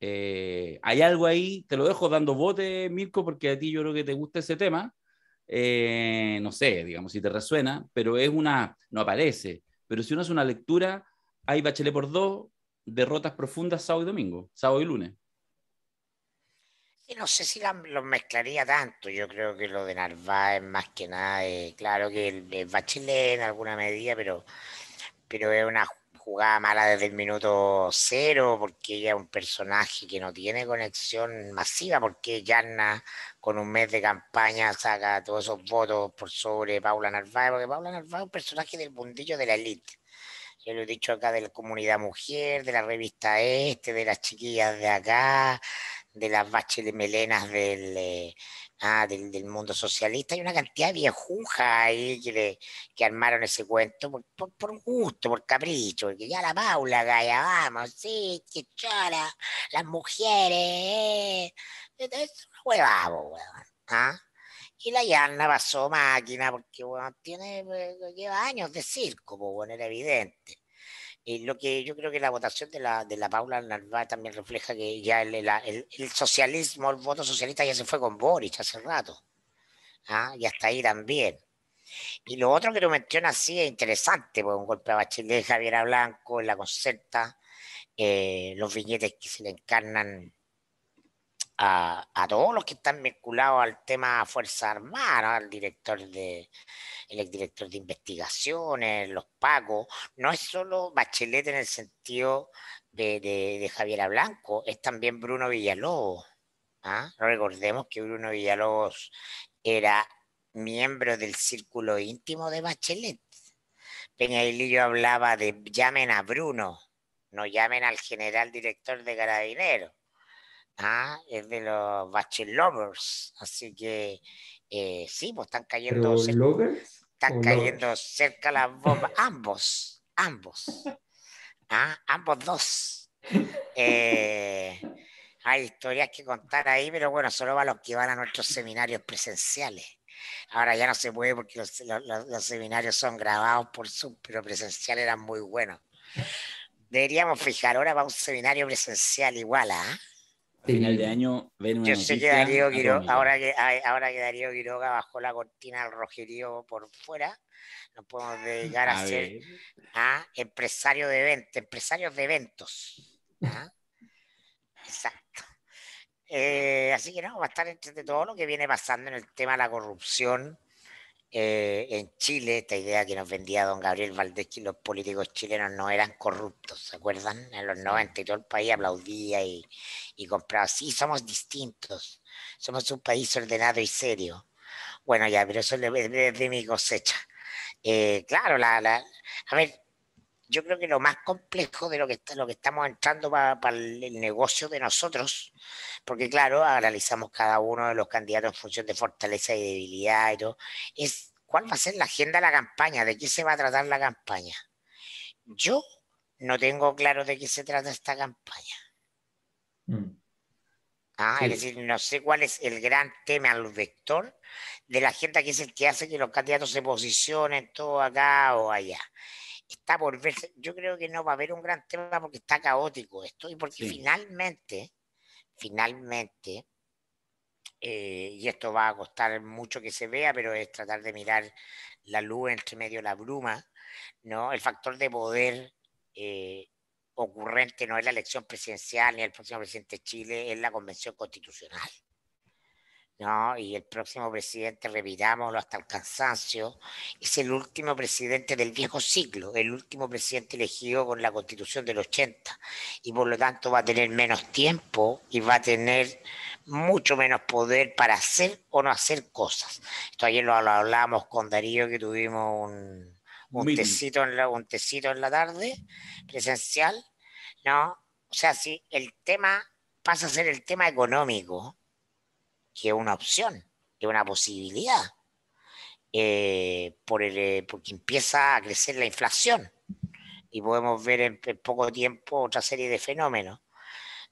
Eh, hay algo ahí, te lo dejo dando bote, Mirko, porque a ti yo creo que te gusta ese tema. Eh, no sé, digamos, si te resuena, pero es una, no aparece, pero si uno hace una lectura, hay Bachelet por dos, derrotas profundas sábado y domingo, sábado y lunes. Y no sé si los mezclaría tanto. Yo creo que lo de Narváez, más que nada, eh, claro que el, el, Bachelet en alguna medida, pero, pero es una jugada mala desde el minuto cero, porque ella es un personaje que no tiene conexión masiva, porque Yarna con un mes de campaña saca todos esos votos por sobre Paula Narváez, porque Paula Narváez es un personaje del mundillo de la elite. Yo lo he dicho acá de la comunidad mujer, de la revista Este, de las chiquillas de acá, de las bacheles melenas del... Eh, ah, del, mundo socialista. Hay una cantidad de viejujas ahí que, armaron ese cuento por, por, gusto, por capricho, porque ya la Paula, ya vamos, sí, que las mujeres, eh, eh, es una huevada, huevón. ¿ah? Y la Yanna pasó máquina porque, bueno, tiene, eh, lleva años de circo, bueno, era evidente y eh, lo que yo creo que la votación de la, de la Paula Narvá también refleja que ya el, socialismo, el voto socialista ya se fue con boris hace rato. ¿ah? Y hasta ahí también. Y lo otro que tú mencionas sí es interesante, porque un golpe a Bachelet, Javiera Blanco, en la concerta, eh, los viñetes que se le encarnan a, todos los que están vinculados al tema Fuerza Armada, al director de el de investigaciones, los pagos, no es solo Bachelet en el sentido de, de, de Javiera Blanco, es también Bruno Villalobos. ¿ah? Recordemos que Bruno Villalobos era miembro del círculo íntimo de Bachelet. Peña Lillo hablaba de llamen a Bruno, no llamen al general director de Carabineros. Ah, es de los Bachelor Lovers. Así que eh, sí, pues están cayendo. Cerca, están cayendo cerca las bombas. ambos, ambos. Ah, ambos dos. Eh, hay historias que contar ahí, pero bueno, solo va los que van a nuestros seminarios presenciales. Ahora ya no se puede porque los, seminarios son grabados por Zoom, pero presencial eran muy buenos. Deberíamos fijar ahora para un seminario presencial igual, ¿ah? final de año ven Yo sé que Darío Quiroga, ahora que, ahora que Darío Quiroga bajó la cortina al rojerío por fuera, nos podemos dedicar a, ser a empresario de eventos, empresarios de eventos. ¿ah? Exacto. Eh, así que no, va a estar entre todo lo que viene pasando en el tema de la corrupción, eh, en Chile, esta idea que nos vendía don Gabriel Valdés, que los políticos chilenos no eran corruptos, ¿se acuerdan? En los 90 todo el país aplaudía y, y compraba, sí, somos distintos, somos un país ordenado y serio. Bueno, ya, pero eso es de, mi cosecha. Eh, claro, la, la, a ver, yo creo que lo más complejo de lo que, lo que estamos entrando para, el negocio de nosotros, porque claro, analizamos cada uno de los candidatos en función de fortaleza y debilidad y todo, es cuál va a ser la agenda de la campaña, de qué se va a tratar la campaña. Yo no tengo claro de qué se trata esta campaña. Mm. Ah, es decir, no sé cuál es el gran tema, el vector de la agenda que es el que hace que los candidatos se posicionen todo acá o allá está por Yo creo que no va a haber un gran tema porque está caótico esto y porque finalmente, finalmente, eh, y esto va a costar mucho que se vea, pero es tratar de mirar la luz entre medio de la bruma, ¿no? El factor de poder eh, ocurrente no es la elección presidencial ni el próximo presidente de Chile, es la convención constitucional. ¿no? Y el próximo presidente, revirámoslo hasta el cansancio, es el último presidente del viejo siglo, el último presidente elegido con la constitución del 80, y por lo tanto va a tener menos tiempo y va a tener mucho menos poder para hacer o no hacer cosas. Esto ayer lo, hablábamos con Darío, que tuvimos un, un tecito, en la, un tecito en la tarde, presencial, ¿no? O sea, si el tema pasa a ser el tema económico, que es una opción, es una posibilidad, eh, por eh, porque empieza a crecer la inflación y podemos ver en, poco tiempo otra serie de fenómenos.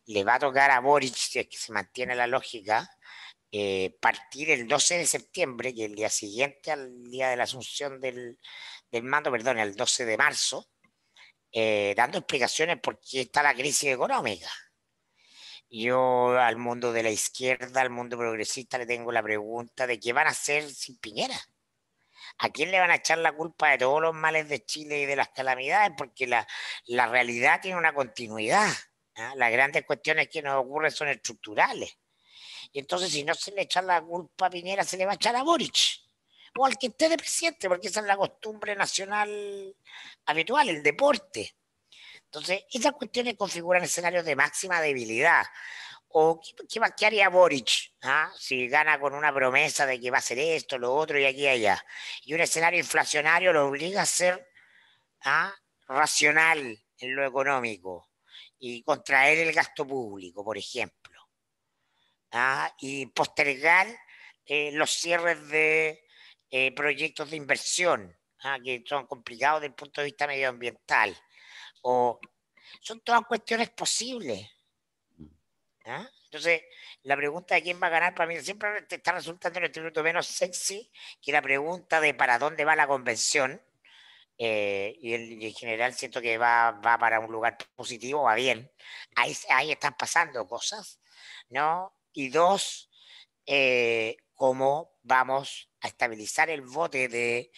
Le va a tocar a Boric, si es que se mantiene la lógica, eh, partir el 12 de septiembre, que es el día siguiente al día de la asunción del, mando, perdón, el 12 de marzo, dando explicaciones por qué está la crisis económica. Yo al mundo de la izquierda, al mundo progresista, le tengo la pregunta de qué van a hacer sin Piñera. ¿A quién le van a echar la culpa de todos los males de Chile y de las calamidades? Porque la, realidad tiene una continuidad. ¿ah? Las grandes cuestiones que nos ocurren son estructurales. Y entonces, si no se le echa la culpa a Piñera, se le va a echar a Boric. O al que esté de presidente, porque esa es la costumbre nacional habitual, el deporte. Entonces, esas cuestiones configuran escenarios de máxima debilidad. ¿O qué, haría Boric ¿ah? si gana con una promesa de que va a hacer esto, lo otro y aquí y allá? Y un escenario inflacionario lo obliga a ser ¿ah? racional en lo económico y contraer el gasto público, por ejemplo. ¿ah? Y postergar eh, los cierres de eh, proyectos de inversión, ¿ah? que son complicados desde el punto de vista medioambiental o son todas cuestiones posibles. ¿ah? Entonces, la pregunta de quién va a ganar para mí siempre está resultando en este minuto menos sexy que la pregunta de para dónde va la convención. Eh, y, en general siento que va, va, para un lugar positivo, va bien. Ahí, ahí están pasando cosas, ¿no? Y dos, eh, cómo vamos a estabilizar el bote del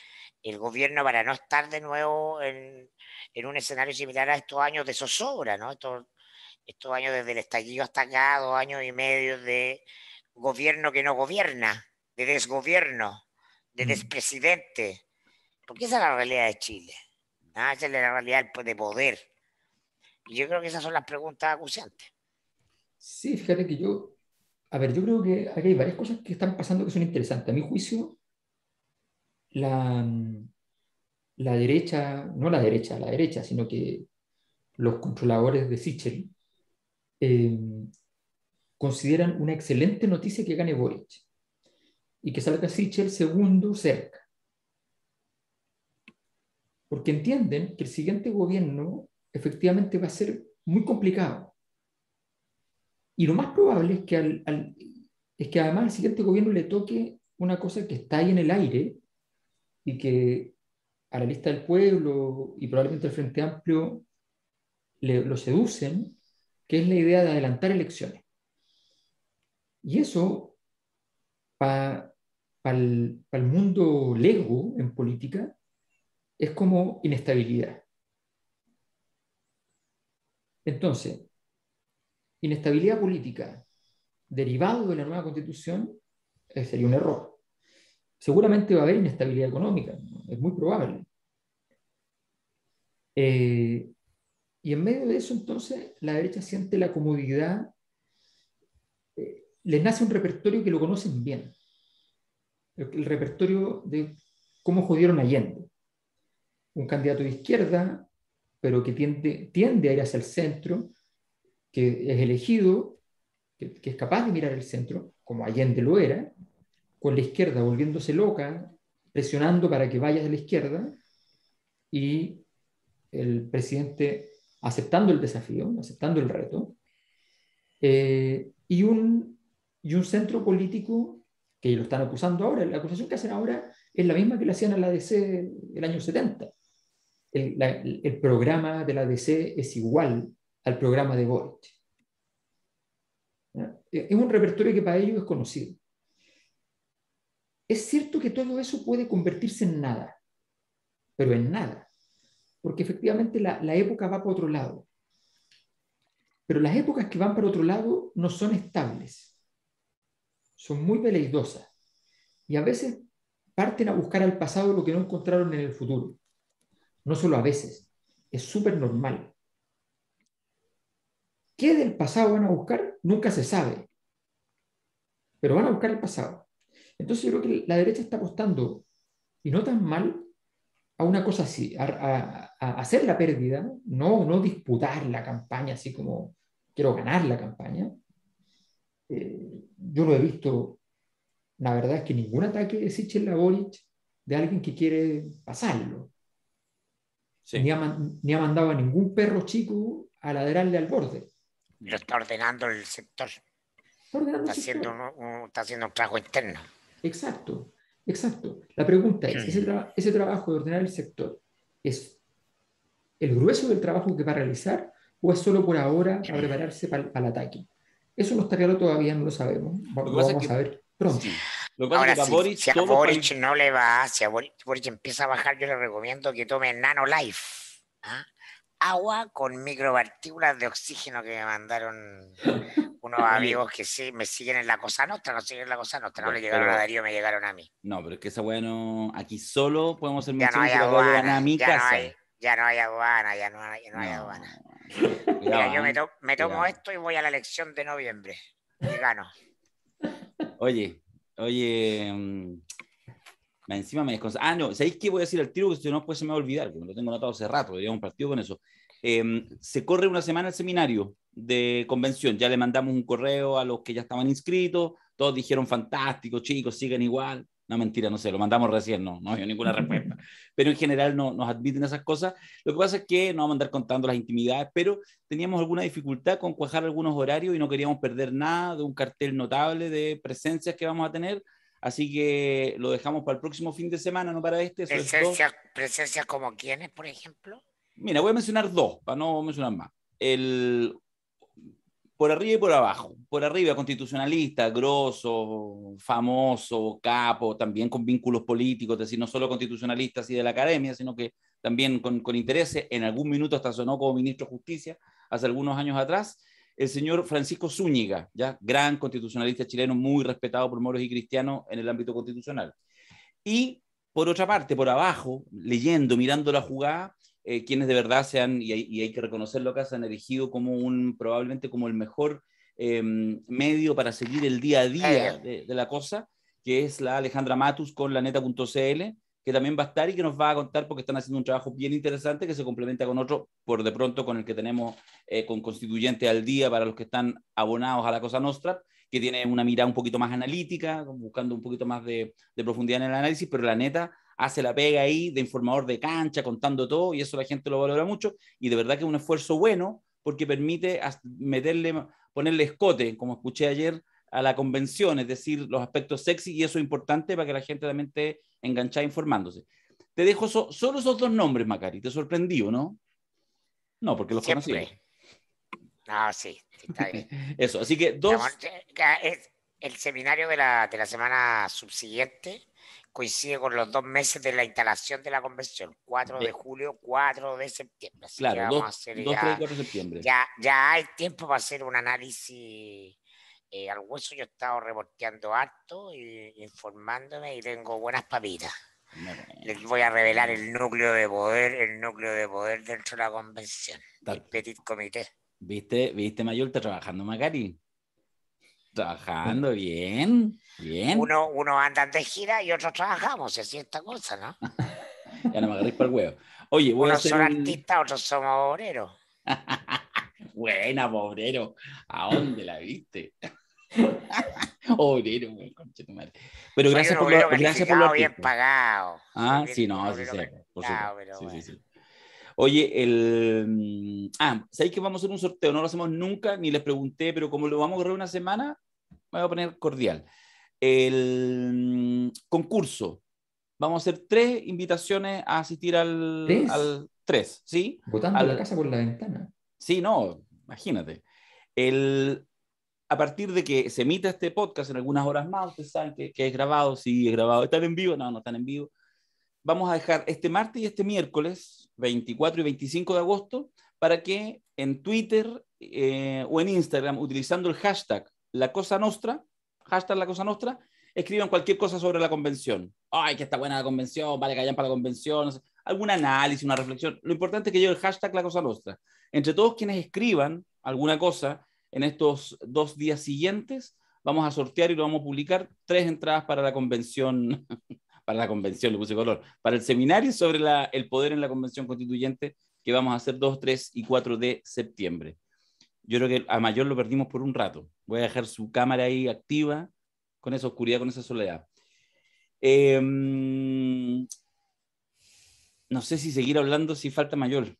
el gobierno para no estar de nuevo en, en un escenario similar a estos años de zozobra, ¿no? Estos, años desde el estallido hasta acá, dos años y medio de gobierno que no gobierna, de desgobierno, de mm. despresidente. Porque esa es la realidad de Chile. Esa es la realidad de poder. Y yo creo que esas son las preguntas acuciantes. Sí, fíjate que yo, a ver, yo creo que aquí hay varias cosas que están pasando que son interesantes. A mi juicio, la, mm, la derecha, no la derecha, la derecha, sino que los controladores de Sichel eh, consideran una excelente noticia que gane Boric y que salga Sichel segundo cerca. Porque entienden que el siguiente gobierno efectivamente va a ser muy complicado. Y lo más probable es que, al, es que además el siguiente gobierno le toque una cosa que está ahí en el aire y que a la lista del pueblo y probablemente al Frente Amplio lo seducen, que es la idea de adelantar elecciones. Y eso, para el, mundo lego en política, es como inestabilidad. Entonces, inestabilidad política derivado de la nueva constitución eh, sería un error. Seguramente va a haber inestabilidad económica, es muy probable. Eh, y en medio de eso, entonces, la derecha siente la comodidad, eh, les nace un repertorio que lo conocen bien, el, repertorio de cómo jodieron Allende. Un candidato de izquierda, pero que tiende, tiende a ir hacia el centro, que es elegido, que, es capaz de mirar el centro, como Allende lo era, con la izquierda volviéndose loca, presionando para que vayas de la izquierda, y el presidente aceptando el desafío, aceptando el reto, eh, y, un, y un centro político que lo están acusando ahora. La acusación que hacen ahora es la misma que le hacían a la DC el año 70. El, programa de la DC es igual al programa de Boric. Es un repertorio que para ellos es conocido. Es cierto que todo eso puede convertirse en nada, pero en nada porque efectivamente la, la época va para otro lado. Pero las épocas que van para otro lado no son estables, son muy peleidosas y a veces parten a buscar al pasado lo que no encontraron en el futuro. No solo a veces, es súper normal. ¿Qué del pasado van a buscar? Nunca se sabe, pero van a buscar el pasado. Entonces yo creo que la derecha está apostando, y no tan mal, a una cosa así, a, hacer la pérdida, no, no disputar la campaña así como quiero ganar la campaña. Eh, yo lo he visto, la verdad es que ningún ataque de Sichel a de alguien que quiere pasarlo. Ni, ha, ni, ha, mandado a ningún perro chico a ladrarle al borde. Lo está ordenando el sector. Está, Haciendo, un, está haciendo trabajo interno. Exacto, exacto. La pregunta es, ¿ese, ese trabajo de ordenar el sector es el grueso del trabajo que va a realizar o es solo por ahora a prepararse para, el ataque. Eso no está claro todavía, no lo sabemos. Lo, vamos a ver pronto. si, a Boric no le va, si a Boric, empieza a bajar, yo le recomiendo que tome Nano Life. ¿ah? Agua con micropartículas de oxígeno que me mandaron (laughs) unos amigos que sí, me siguen en la cosa nuestra, no siguen en la cosa nuestra, no le llegaron a Darío, me llegaron a mí. No, pero es que esa bueno. Aquí solo podemos ser mencionados, no a mi casa. Ya no hay aduana, ya no hay, aduana. Mira, yo me, tomo esto y voy a la elección de noviembre. Y gano. Oye, oye. Mm, encima me desconcentra. Ah, no, ¿sabéis qué voy a decir al tiro? Que si no, pues se me va a olvidar, que me lo tengo anotado hace rato, un partido con eso. Em, se corre una semana el seminario de convención. Ya le mandamos un correo a los que ya estaban inscritos. Todos dijeron fantástico, chicos, siguen igual. No, mentira, no sé, lo mandamos recién, no, no había ninguna respuesta pero en general no nos admiten esas cosas. Lo que pasa es que no vamos a andar contando las intimidades, pero teníamos alguna dificultad con cuajar algunos horarios y no queríamos perder nada de un cartel notable de presencias que vamos a tener. Así que lo dejamos para el próximo fin de semana, no para este. ¿Presencias presencia como quiénes, por ejemplo? Mira, voy a mencionar dos, para no mencionar más. El por arriba y por abajo. Por arriba, constitucionalista, grosso, famoso, capo, también con vínculos políticos, es decir, no solo constitucionalistas y de la academia, sino que también con, interés, intereses. En algún minuto hasta sonó como ministro de Justicia hace algunos años atrás. El señor Francisco Zúñiga, ya gran constitucionalista chileno, muy respetado por moros y cristianos en el ámbito constitucional. Y por otra parte, por abajo, leyendo, mirando la jugada, eh, quienes de verdad se han, y hay, hay que reconocerlo acá, se han elegido como un, probablemente como el mejor eh, medio para seguir el día a día de, la cosa, que es la Alejandra Matus con la neta.cl, que también va a estar y que nos va a contar porque están haciendo un trabajo bien interesante que se complementa con otro, por de pronto con el que tenemos eh, con Constituyente al día para los que están abonados a la Cosa Nostra, que tiene una mirada un poquito más analítica, buscando un poquito más de profundidad en el análisis, pero la neta hace la pega ahí de informador de cancha, contando todo, y eso la gente lo valora mucho, y de verdad que es un esfuerzo bueno porque permite meterle, ponerle escote, como escuché ayer, a la convención, es decir, los aspectos sexy, y eso es importante para que la gente también esté enganchada informándose. Te dejo solo esos dos nombres, Macari, te sorprendió, no? No, porque los Ah, sí, está bien. (laughs) eso, así que dos... el seminario de la, de la semana subsiguiente coincide con los dos meses de la instalación de la convención, 4 de julio, 4 de septiembre. claro, ya, de septiembre. Ya, ya hay tiempo para hacer un análisis eh, al hueso. Yo he estado reporteando harto e informándome y tengo buenas papitas. Les voy a revelar el núcleo de poder, el núcleo de poder dentro de la convención, el Petit Comité. ¿Viste, viste mayor trabajando Macari? Trabajando bien, bien. Uno, uno anda de gira y otros trabajamos, es así esta cosa, ¿no? (laughs) ya no me agarréis para el huevo. Oye, voy Unos son un... artistas, otros somos obreros. (laughs) Buena, obrero. ¿A dónde la viste? (laughs) obrero, buen concha tu madre. Pero gracias por, lo, gracias por lo bien pagado. Ah, sí, no, sí, sí. Por supuesto, sí, sí, sí. Oye, el... Mm, ah, ¿sabéis que vamos a hacer un sorteo? No lo hacemos nunca, ni les pregunté, pero como lo vamos a correr una semana, me voy a poner cordial. El mm, concurso. Vamos a hacer tres invitaciones a asistir al... ¿Tres? Al... Tres, ¿sí? Botando la casa por la ventana. Sí, no, imagínate. a partir de que se emita este podcast en algunas horas más, ustedes saben que, que, es grabado, sí, es grabado, están en vivo, no, no están en vivo, vamos a dejar este martes y este miércoles, 24 y 25 de agosto, para que en Twitter eh, o en Instagram, utilizando el hashtag La Cosa Nostra, hashtag La Cosa Nostra, escriban cualquier cosa sobre la convención. Ay, que está buena la convención, vale, que hayan para la convención, algún análisis, una reflexión. Lo importante es que lleve el hashtag La Cosa Nostra. Entre todos quienes escriban alguna cosa en estos dos días siguientes, vamos a sortear y lo vamos a publicar tres entradas para la convención (laughs) para la convención, le puse color, para el seminario sobre el poder en la convención constituyente que vamos a hacer 2, 3 y 4 de septiembre. Yo creo que a Mayor lo perdimos por un rato. Voy a dejar su cámara ahí activa con esa oscuridad, con esa soledad. Em, no sé si seguir hablando si falta Mayor.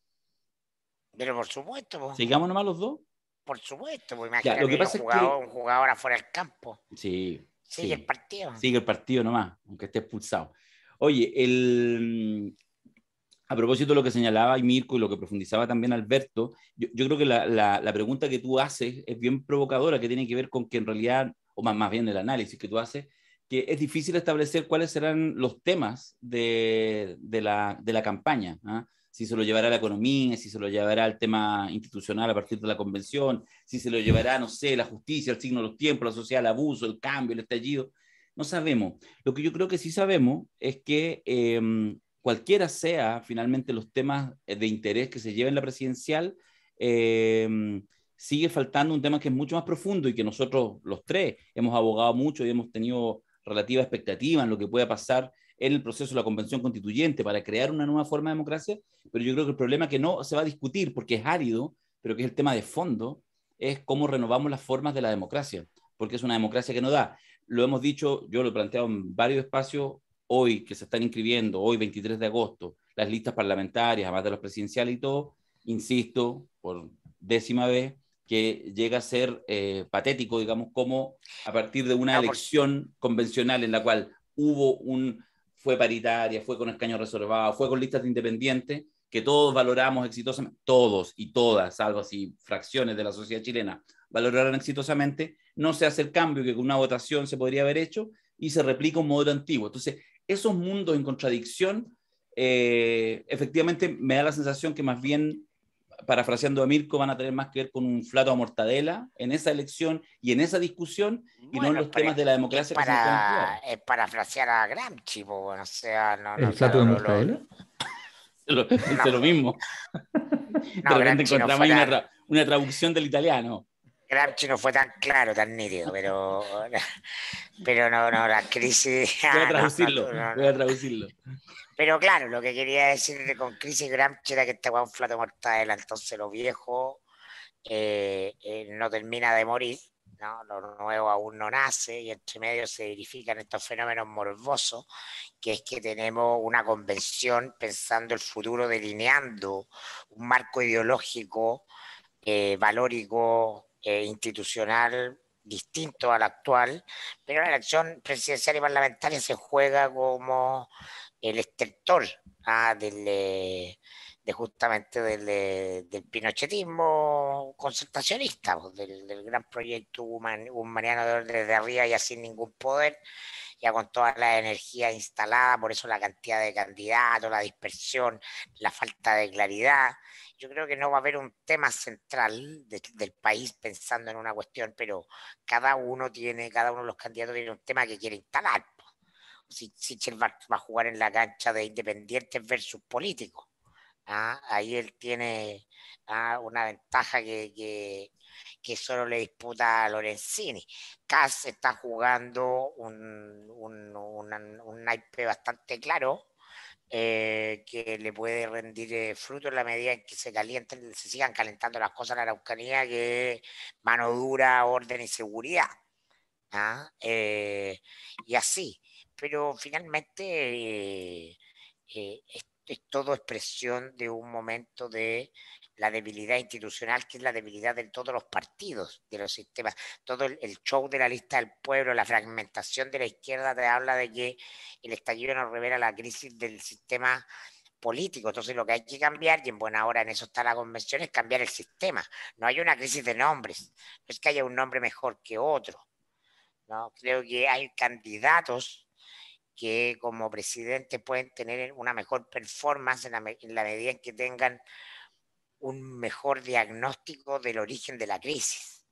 Pero por supuesto. ¿Sigamos nomás los dos? Por supuesto, pues imagínate que pasa jugador, es que... un jugador afuera del campo. Sí, Sigue el partido. Sigue el partido nomás, aunque esté expulsado. Oye, el, mm, a propósito de lo que señalaba Mirko y lo que profundizaba también Alberto, yo, creo que la, pregunta que tú haces es bien provocadora, que tiene que ver con que en realidad, o más, más bien el análisis que tú haces, que es difícil establecer cuáles serán los temas de, la, campaña. ¿ah? si se lo llevará a la economía, si se lo llevará al tema institucional a partir de la convención, si se lo llevará, no sé, la justicia, el signo de los tiempos, la sociedad, el abuso, el cambio, el estallido. No sabemos. Lo que yo creo que sí sabemos es que em, cualquiera sea finalmente los temas de interés que se lleven la presidencial, em, sigue faltando un tema que es mucho más profundo y que nosotros los tres hemos abogado mucho y hemos tenido relativa expectativa en lo que pueda pasar en el proceso de la Convención Constituyente para crear una nueva forma de democracia, pero yo creo que el problema que no se va a discutir porque es árido, pero que es el tema de fondo, es cómo renovamos las formas de la democracia, porque es una democracia que no da. Lo hemos dicho, yo lo he planteado en varios espacios hoy que se están inscribiendo, hoy 23 de agosto, las listas parlamentarias, además de los presidenciales y todo, insisto, por décima vez, que llega a ser eh, patético, digamos, como a partir de una elección convencional en la cual hubo un fue paritaria, fue con escaños reservados, fue con listas de independientes, que todos valoramos exitosamente, todos y todas, salvo así fracciones de la sociedad chilena, valoraron exitosamente, no se hace el cambio que con una votación se podría haber hecho y se replica un modelo antiguo. Entonces, esos mundos en contradicción, eh, efectivamente me da la sensación que más bien parafraseando a Mirko, van a tener más que ver con un flato a mortadela en esa elección y en esa discusión y no en los temas de la democracia. para, parafrasear a Gramsci, o sea, no, no, ¿El flato de mortadela? Lo, lo (laughs) mismo. de encontramos una, una traducción del italiano. Gramsci no fue tan claro, tan nítido, pero, pero no, no, la crisis... Voy a (laughs) ah, traducirlo, voy a traducirlo. Pero claro, lo que quería decir con crisis Graham era que este un flato mortal entonces lo viejo, eh, eh, no termina de morir, ¿no? lo nuevo aún no nace y entre medio se verifican estos fenómenos morbosos, que es que tenemos una convención pensando el futuro, delineando un marco ideológico, eh, valórico, eh, institucional distinto al actual, pero la elección presidencial y parlamentaria se juega como el estertor ah, eh, de justamente del, eh, pinochetismo concertacionista, pues, del, gran proyecto de desde arriba y sin ningún poder, ya con toda la energía instalada, por eso la cantidad de candidatos, la dispersión, la falta de claridad. Yo creo que no va a haber un tema central del país pensando en una cuestión, pero cada uno tiene, cada uno de los candidatos tiene un tema que quiere instalar si va, va, a jugar en la cancha de Independientes versus Políticos. ¿Ah? ahí él tiene ¿ah? una ventaja que, que, que, solo le disputa a Lorenzini. Cas está jugando un, un, un, naipe bastante claro. Eh, que le puede rendir eh, fruto en la medida en que se calienten, se sigan calentando las cosas en la Araucanía, que es mano dura, orden y seguridad. ¿Ah? Eh, y así pero finalmente eh, eh, es, todo expresión de un momento de la debilidad institucional, que es la debilidad de todos los partidos, de los sistemas. Todo el, show de la lista del pueblo, la fragmentación de la izquierda te habla de que el estallido nos revela la crisis del sistema político. Entonces lo que hay que cambiar, y en buena hora en eso está la convención, es cambiar el sistema. No hay una crisis de nombres, no es que haya un nombre mejor que otro. ¿no? Creo que hay candidatos que como presidente pueden tener una mejor performance en la, medida en que tengan un mejor diagnóstico del origen de la crisis.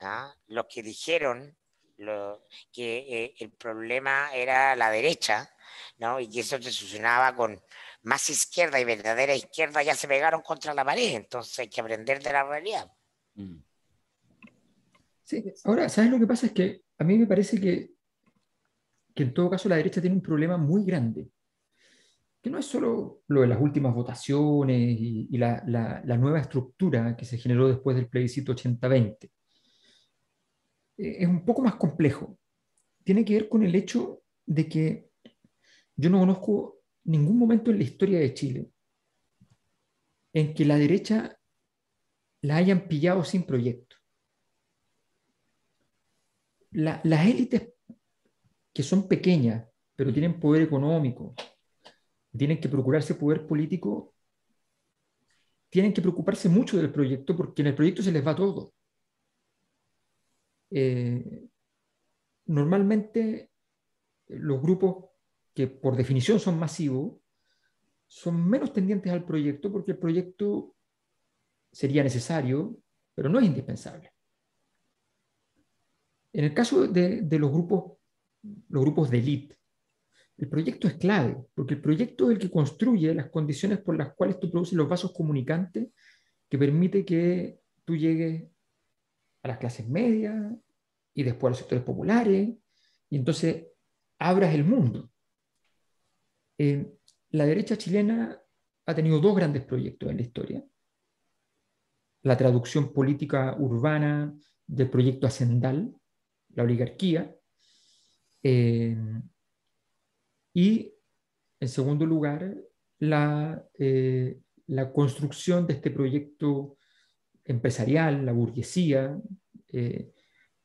¿ah? Los que dijeron lo, que eh, el problema era la derecha, ¿no? y que eso se solucionaba con más izquierda y verdadera izquierda, ya se pegaron contra la pared, entonces hay que aprender de la realidad. Mm. Sí, ahora, ¿sabes lo que pasa? Es que a mí me parece que que en todo caso la derecha tiene un problema muy grande, que no es solo lo de las últimas votaciones y, la, nueva estructura que se generó después del plebiscito 80-20. Eh, es un poco más complejo. Tiene que ver con el hecho de que yo no conozco ningún momento en la historia de Chile en que la derecha la hayan pillado sin proyecto. las élites que son pequeñas, pero tienen poder económico, tienen que procurarse poder político, tienen que preocuparse mucho del proyecto porque en el proyecto se les va todo. Eh, normalmente los grupos que por definición son masivos son menos tendientes al proyecto porque el proyecto sería necesario, pero no es indispensable. En el caso de, de los grupos los grupos de élite. El proyecto es clave, porque el proyecto es el que construye las condiciones por las cuales tú produces los vasos comunicantes que permite que tú llegues a las clases medias y después a los sectores populares, y entonces abras el mundo. Eh, la derecha chilena ha tenido dos grandes proyectos en la historia. La traducción política urbana del proyecto hacendal, la oligarquía, eh, y, en segundo lugar, la, eh, la, construcción de este proyecto empresarial, la burguesía, eh,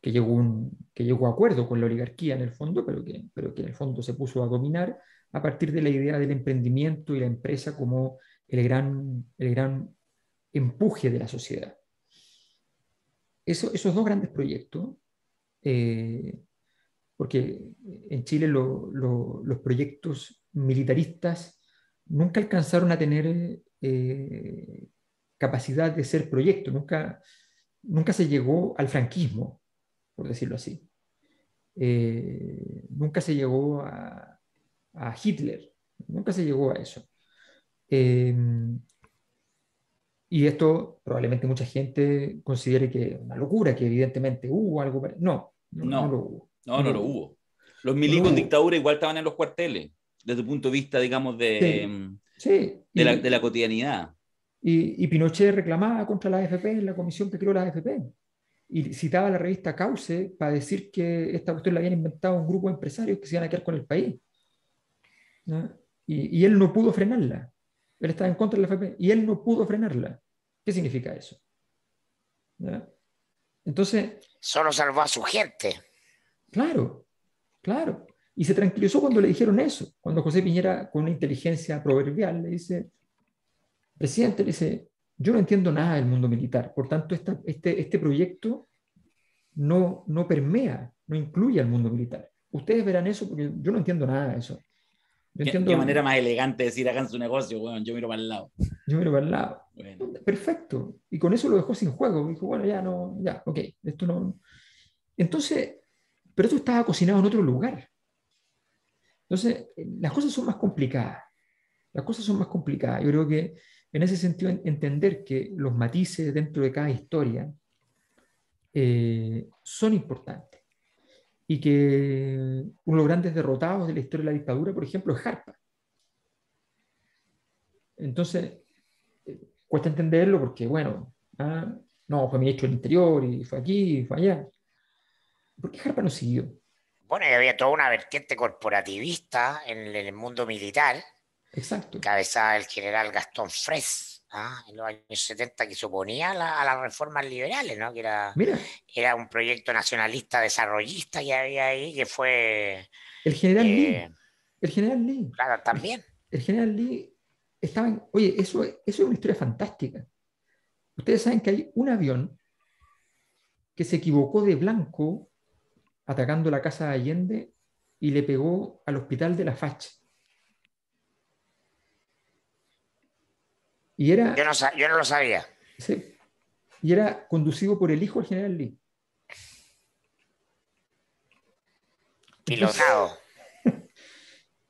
que, llegó un, que llegó a acuerdo con la oligarquía en el fondo, pero que, pero que en el fondo se puso a dominar a partir de la idea del emprendimiento y la empresa como el gran, el gran empuje de la sociedad. Eso, esos dos grandes proyectos porque en Chile los proyectos militaristas nunca alcanzaron a tener eh, capacidad de ser proyecto, nunca, nunca se llegó al franquismo, por decirlo así. Eh, nunca se llegó a, Hitler, nunca se llegó a eso. Eh, y esto probablemente mucha gente considere que es una locura, que evidentemente hubo algo. No, no, no. no lo hubo. No, no lo mm. hubo. Los milicos en dictadura igual estaban en los cuarteles, desde el punto de vista, digamos, de, de, la, cotidianidad. Y, Pinochet reclamaba contra la AFP en la comisión que creó la AFP. Y citaba la revista Cauce para decir que esta cuestión la habían inventado un grupo de empresarios que se iban a quedar con el país. Y, él no pudo frenarla. Él estaba en contra de la AFP y él no pudo frenarla. ¿Qué significa eso? Entonces... Solo salvó a su gente. Claro, claro. Y se tranquilizó cuando le dijeron eso, cuando José Piñera, con una inteligencia proverbial, le dice, presidente, dice, yo no entiendo nada del mundo militar, por tanto, este, este proyecto no, no permea, no incluye al mundo militar. Ustedes verán eso porque yo no entiendo nada de eso. ¿Qué, manera más elegante de decir hagan su negocio, yo miro para el lado. Yo miro para el lado. Perfecto. Y con eso lo dejó sin juego. Dijo, bueno, ya no, ya, ok, esto no. Entonces, pero tú estaba cocinado en otro lugar. Entonces, las cosas son más complicadas. Las cosas son más complicadas. Yo creo que en ese sentido entender que los matices dentro de cada historia eh, son importantes. Y que uno de los grandes derrotados de la historia de la dictadura, por ejemplo, es Harpa. Entonces, eh, cuesta entenderlo porque, bueno, ah, no, fue mi hecho el Interior y fue aquí y fue allá. ¿Por qué Harper no siguió? Bueno, había toda una vertiente corporativista en el, mundo militar. Exacto. Cabezada el general Gastón Fres, ¿ah? en los años 70, que se oponía a, las reformas liberales, ¿no? Que era, era un proyecto nacionalista desarrollista que había ahí, que fue. El general eh, Lee. El general Lee. Claro, también. El, general Lee estaba Oye, eso, eso es una historia fantástica. Ustedes saben que hay un avión que se equivocó de blanco atacando la casa de Allende y le pegó al hospital de la facha. Y era, yo, no, yo no lo sabía. Sí, y era conducido por el hijo del general Lee. Pilotado.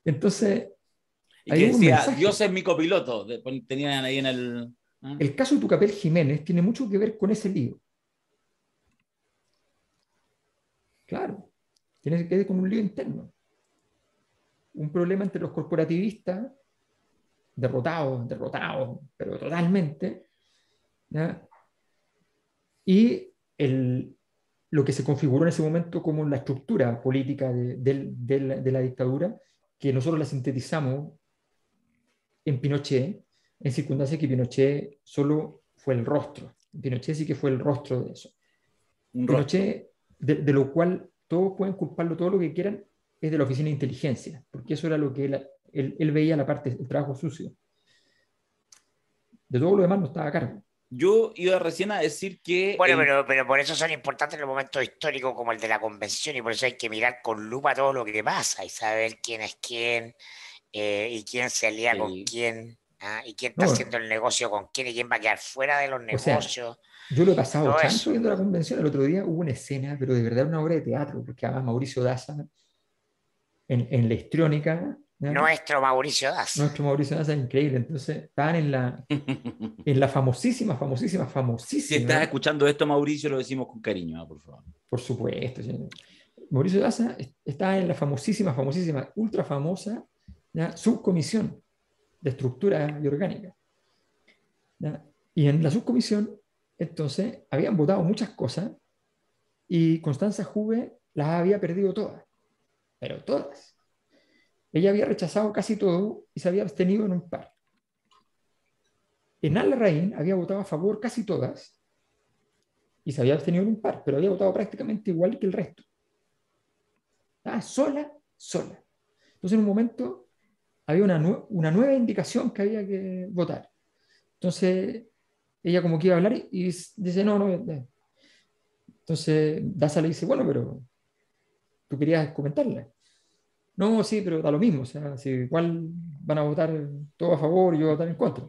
Entonces. (laughs) Dios es mi copiloto. Tenían ahí en el. ¿eh? El caso de Tucapel Jiménez tiene mucho que ver con ese lío. Claro, Tiene que ver con un lío interno. Un problema entre los corporativistas, derrotados, derrotados, pero totalmente, y lo que se configuró en ese momento como la estructura política de, la, dictadura, que nosotros la sintetizamos en Pinochet, en circunstancias que Pinochet solo fue el rostro. Pinochet sí que fue el rostro de eso. Un Pinochet, de, lo cual todos pueden culparlo todo lo que quieran, es de la oficina de inteligencia, porque eso era lo que él, él, en veía la parte del trabajo sucio. De todo lo demás no estaba a cargo. Yo iba recién a decir que... Bueno, pero, pero por eso son importantes los momentos históricos como el de la convención y por eso hay que mirar con lupa todo lo que pasa y saber quién es quién eh, y quién se alía con quién. ¿Ah? ¿Y quién está haciendo el negocio con quién y quién va a quedar fuera de los negocios? yo lo he pasado tanto viendo la convención. El otro día hubo una escena, pero de verdad una obra de teatro, porque además Mauricio Daza, en, la histrónica Nuestro Mauricio Daza. Nuestro Mauricio Daza, increíble. Entonces, estaban en la, en la famosísima, famosísima, famosísima. Si estás escuchando esto, Mauricio, lo decimos con cariño, ¿ah? por favor. Por supuesto. Mauricio Daza estaba en la famosísima, famosísima, ultra famosa subcomisión de estructura y orgánica. Y en la subcomisión, entonces, habían votado muchas cosas y Constanza Juve las había perdido todas, pero todas. Ella había rechazado casi todo y se había abstenido en un par. En al rain había votado a favor casi todas y se había abstenido en un par, pero había votado prácticamente igual que el resto. Estaba ah, sola, sola. Entonces, en un momento, había una, una nueva indicación que había que votar. Entonces, ella como que iba a hablar y, dice, no, no. Entonces, Daza le dice, bueno, pero tú querías comentarle. No, sí, pero da lo mismo, o sea, si igual van a votar todo a favor y yo a votar en contra.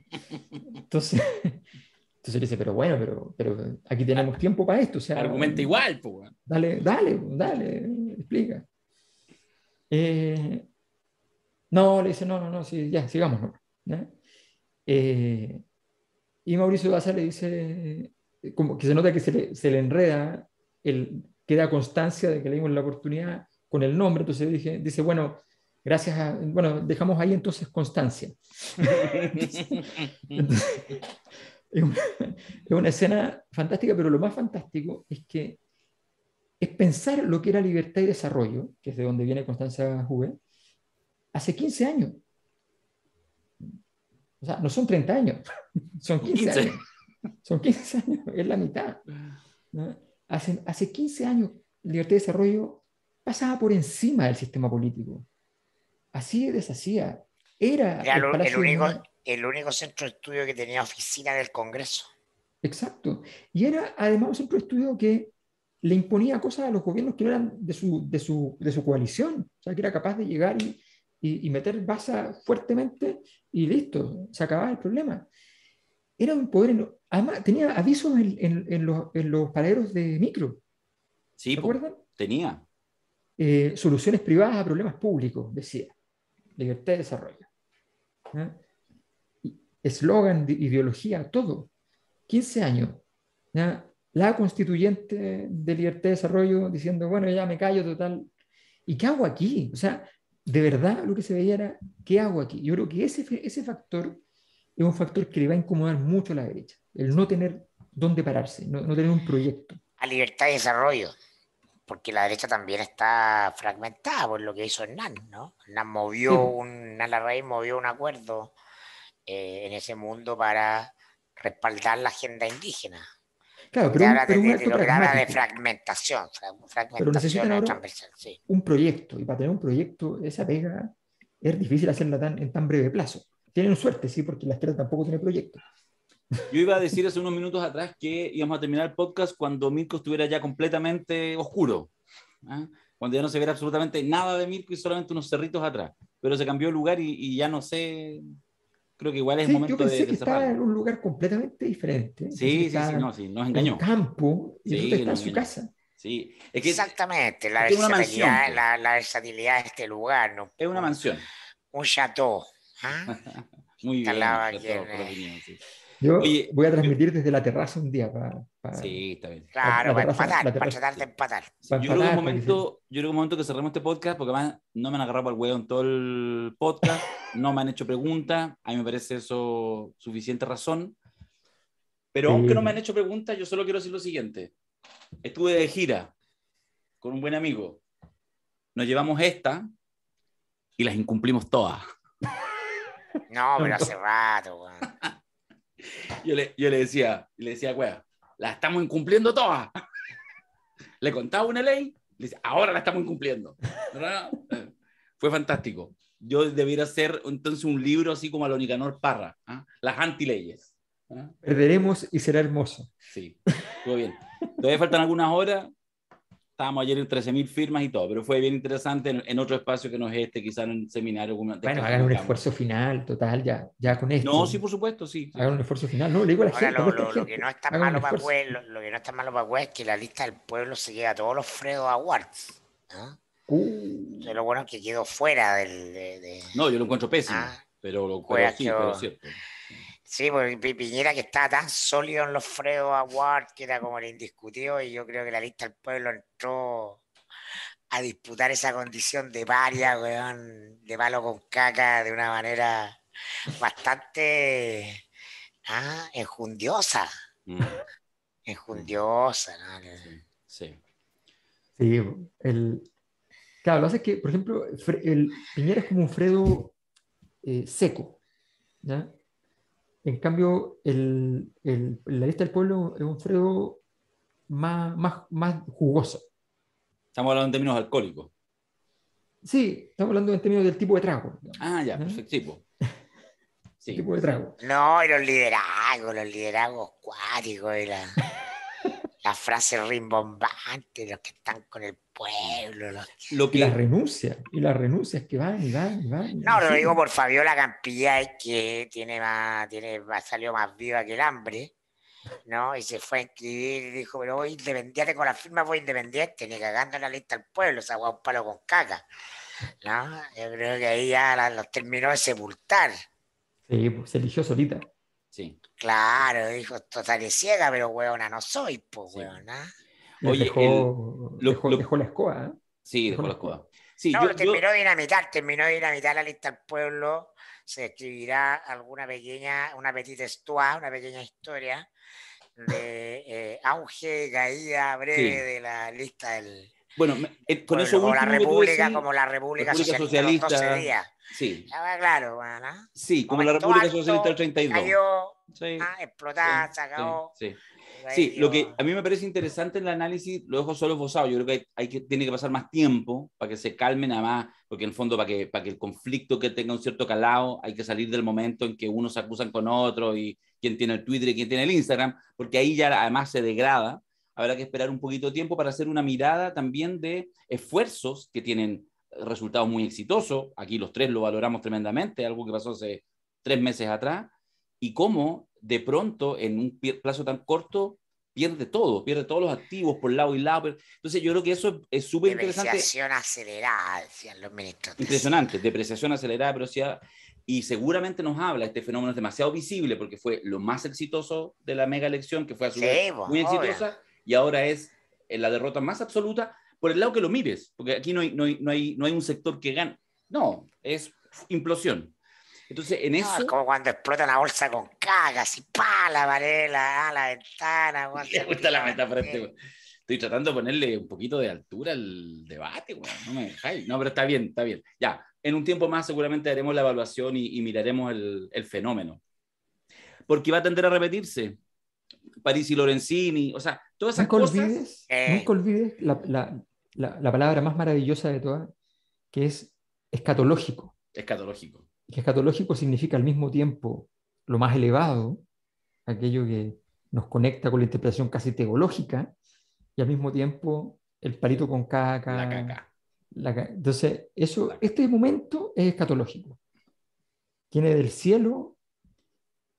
Entonces, (laughs) entonces le dice, pero bueno, pero, pero aquí tenemos tiempo para esto. O sea, Argumenta igual, pues. Dale, dale, dale, explica. Eh, no, le dice, no, no, no, sí, ya, sigamos. Eh, y Mauricio Baza le dice, eh, como que se nota que se le, se le enreda, el, queda constancia de que le dimos la oportunidad con el nombre, entonces dije, dice, bueno, gracias a, bueno, dejamos ahí entonces constancia. (laughs) (laughs) es, una, escena fantástica, pero lo más fantástico es que es pensar lo que era libertad y desarrollo, que es de donde viene constancia Juve, hace 15 años. O sea, no son 30 (laughs) años, son 15, años. Son 15 años, es la mitad. Hace, hace 15 años, libertad y desarrollo pasaba por encima del sistema político. Así deshacía. Era, el, único, el único centro de estudio que tenía oficina del Congreso. Exacto. Y era además un centro de estudio que le imponía cosas a los gobiernos que no eran de su, de su, de su coalición. O sea, que era capaz de llegar y, y, meter basa fuertemente y listo, se acababa el problema. Era un poder, además tenía avisos en, los, en paraderos de micro. Sí, Tenía. Eh, soluciones privadas a problemas públicos, decía. Libertad de desarrollo. ¿Eh? Eslogan, ideología, todo. 15 años. La constituyente de libertad de desarrollo diciendo, bueno, ya me callo total. ¿Y qué hago aquí? O sea, de verdad lo que se veía era, ¿qué hago aquí? Yo creo que ese, factor es un factor que le va a incomodar mucho a la derecha, el no tener dónde pararse, no, tener un proyecto. A libertad de desarrollo, porque la derecha también está fragmentada por lo que hizo Hernán, ¿no? Hernán movió, un, movió un acuerdo eh, en ese mundo para respaldar la agenda indígena. Claro, pero, un, habla de, un de fragmentación, sí. un proyecto, y para tener un proyecto, esa pega es difícil hacerla en tan breve plazo. Tienen suerte, sí, porque la izquierda tampoco tiene proyecto. Yo iba a (laughs) decir hace unos minutos atrás que íbamos a terminar el podcast cuando Mirko estuviera ya completamente oscuro, ¿ah? cuando ya no se viera absolutamente nada de Mirko y solamente unos cerritos atrás, pero se cambió el lugar y, y ya no sé creo que igual es momento yo pensé de, que estaba en un lugar completamente diferente. Sí, sí, sí, no, nos engañó. En campo, y en su casa. Sí, Exactamente, pues. la, la, versatilidad de este lugar. ¿no? Es una mansión. Un chateau. ¿ah? (laughs) Muy bien. Yo voy a transmitir desde la terraza un día para. sí, está bien. Claro, para, empatar, para tratar de empatar. Yo, creo que momento, yo un momento que cerremos este podcast, porque además no me han agarrado al hueón todo el podcast, no me han hecho preguntas, a mí me parece eso suficiente razón. Pero aunque no me han hecho preguntas, yo solo quiero decir lo siguiente. Estuve de gira con un buen amigo. Nos llevamos esta y las incumplimos todas. No, pero (laughs) hace rato, weón. (laughs) Yo le, yo le decía, le decía, la estamos incumpliendo todas. (laughs) Le contaba una ley, le decía, ahora la estamos incumpliendo. (laughs) Eh, fue fantástico. Yo debiera hacer entonces un libro así como a lo Parra, ¿ah? las antileyes. ¿ah? Perderemos y será hermoso. Sí, todo bien. Todavía faltan algunas horas, estábamos ayer en 13.000 firmas y todo, pero fue bien interesante en, otro espacio que no es este, quizás en un seminario. Este bueno, hagan un esfuerzo final, total, ya, ya con esto. No, sí, por supuesto, sí. Hagan un esfuerzo final, no, le digo a la gente. Lo, que no está malo para Cueva, lo, que no está malo es que la lista del pueblo se llega a todos los Fredo Awards. Entonces, uh. lo bueno es que quedó fuera del... De, de... No, yo lo encuentro pésimo, ah. pero lo cuento sí, pero es cierto. Sí, porque Piñera que estaba tan sólido en los Fredo Award que era como el indiscutido y yo creo que la lista del pueblo entró a disputar esa condición de paria, weón, de palo con caca de una manera bastante ah, enjundiosa. Mm. Enjundiosa, ¿no? Sí. sí. el, claro, lo hace que, por ejemplo, Piñera es como un Fredo eh, seco, ¿ya? En cambio, la lista del pueblo es un fredo más, jugoso. Estamos hablando en términos alcohólicos. Sí, estamos hablando en términos del tipo de trago. Ah, ya, ¿Eh? perfecto. (laughs) tipo de trago. No, y los liderazgos, los liderazgos cuáticos y la, (laughs) frase rimbombante los que están con el lo que... Y las renuncias, y las renuncias que van y van y van. No, lo digo por Fabiola Campilla, es que tiene más, tiene, más, salió más viva que el hambre, ¿no? Y se fue a inscribir y dijo, pero independiente, con la firma voy independiente, ni cagando la lista al pueblo, se un palo con caca, ¿no? Yo creo que ahí ya los terminó de sepultar. Sí, pues, se eligió solita. Sí. Claro, dijo, total ciega, pero weona no soy, pues, sí. Oye, dejó, el, lo, dejó, la escoba. ¿eh? Sí, dejó, la escoba. Sí, no, yo, terminó yo... dinamitar, terminó dinamitar la lista del pueblo. Se escribirá alguna pequeña, una petite histoire, una pequeña historia de eh, auge, caída breve de la lista del. Bueno, eh, con eso como la República, como la República, Socialista, Sí. Ah, claro, bueno, ¿no? Sí, como la República Socialista del 32. Cayó, sí, ah, explotada, se acabó. sí. Sí, lo que a mí me parece interesante en el análisis, lo dejo solo esbozado. Yo creo que, hay, que tiene que pasar más tiempo para que se calmen, más, porque en fondo, para que, para que el conflicto que tenga un cierto calado, hay que salir del momento en que unos se acusan con otros y quién tiene el Twitter y quién tiene el Instagram, porque ahí ya además se degrada. Habrá que esperar un poquito de tiempo para hacer una mirada también de esfuerzos que tienen resultados muy exitosos. Aquí los tres lo valoramos tremendamente, algo que pasó hace tres meses atrás, y cómo de pronto en un plazo tan corto pierde todo, pierde todos los activos por lado y lado. Entonces yo creo que eso es súper interesante. Depreciación acelerada, decían los ministros. Impresionante, depreciación acelerada, pero sí, y seguramente nos habla, este fenómeno es demasiado visible porque fue lo más exitoso de la mega elección, que fue pues, muy exitosa, y ahora es eh, la derrota más absoluta por el lado que lo mires, porque aquí no hay, no hay, no hay, no hay un sector que gane. No, es implosión. Entonces, en eso. es como cuando explota la bolsa con cagas y la varela, a ah, la ventana. Me (laughs) gusta la metáfora este Estoy tratando de ponerle un poquito de altura al debate, No me dejáis. No, pero está bien, está bien. Ya, en un tiempo más seguramente haremos la evaluación y, miraremos el, fenómeno. Porque va a tender a repetirse. parisi Lorenzini, o sea, todas esas cosas. No eh. Nunca olvides la, la palabra más maravillosa de todas, que es escatológico. Escatológico que escatológico significa al mismo tiempo lo más elevado, aquello que nos conecta con la interpretación casi teológica, y al mismo tiempo el palito con caca. Entonces, eso, este momento es escatológico. Tiene del cielo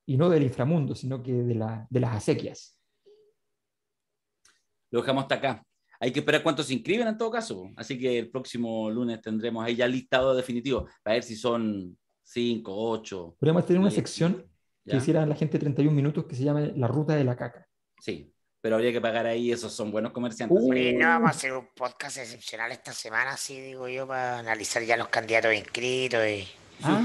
y no del inframundo, sino que de, la, de las acequias. Lo dejamos hasta acá. Hay que esperar cuántos se inscriben en todo caso. Así que el próximo lunes tendremos ahí ya listado definitivo para ver si son 5, 8. Podríamos tener una sección que hiciera la gente 31 minutos que se llame La Ruta de la Caca. Sí, pero habría que pagar ahí, esos son buenos comerciantes. Uh, no, vamos a hacer un podcast excepcional esta semana, sí, digo yo, para analizar ya los candidatos inscritos y...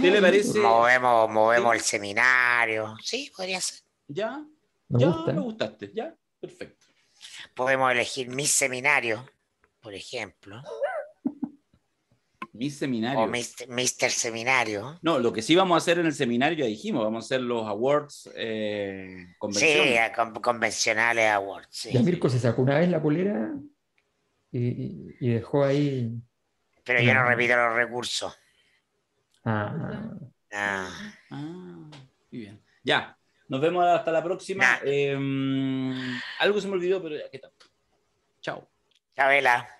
Si le ah. parece... Movemos, el seminario. Sí, podría ser. Ya, ya me gustaste, ya, perfecto. Podemos elegir mi seminario, por ejemplo. Mis seminario. O Mr. seminario. No, lo que sí vamos a hacer en el seminario, ya dijimos, vamos a hacer los awards convencionales. Eh, sí, convencionales awards. Ya Mirko se sacó una vez la polera y, dejó ahí. Pero yo no repito los recursos. Ah. Ah. ah. Muy bien. Ya, nos vemos hasta la próxima. Em, algo se me olvidó, pero ya, ¿qué está. Chao. Chabela.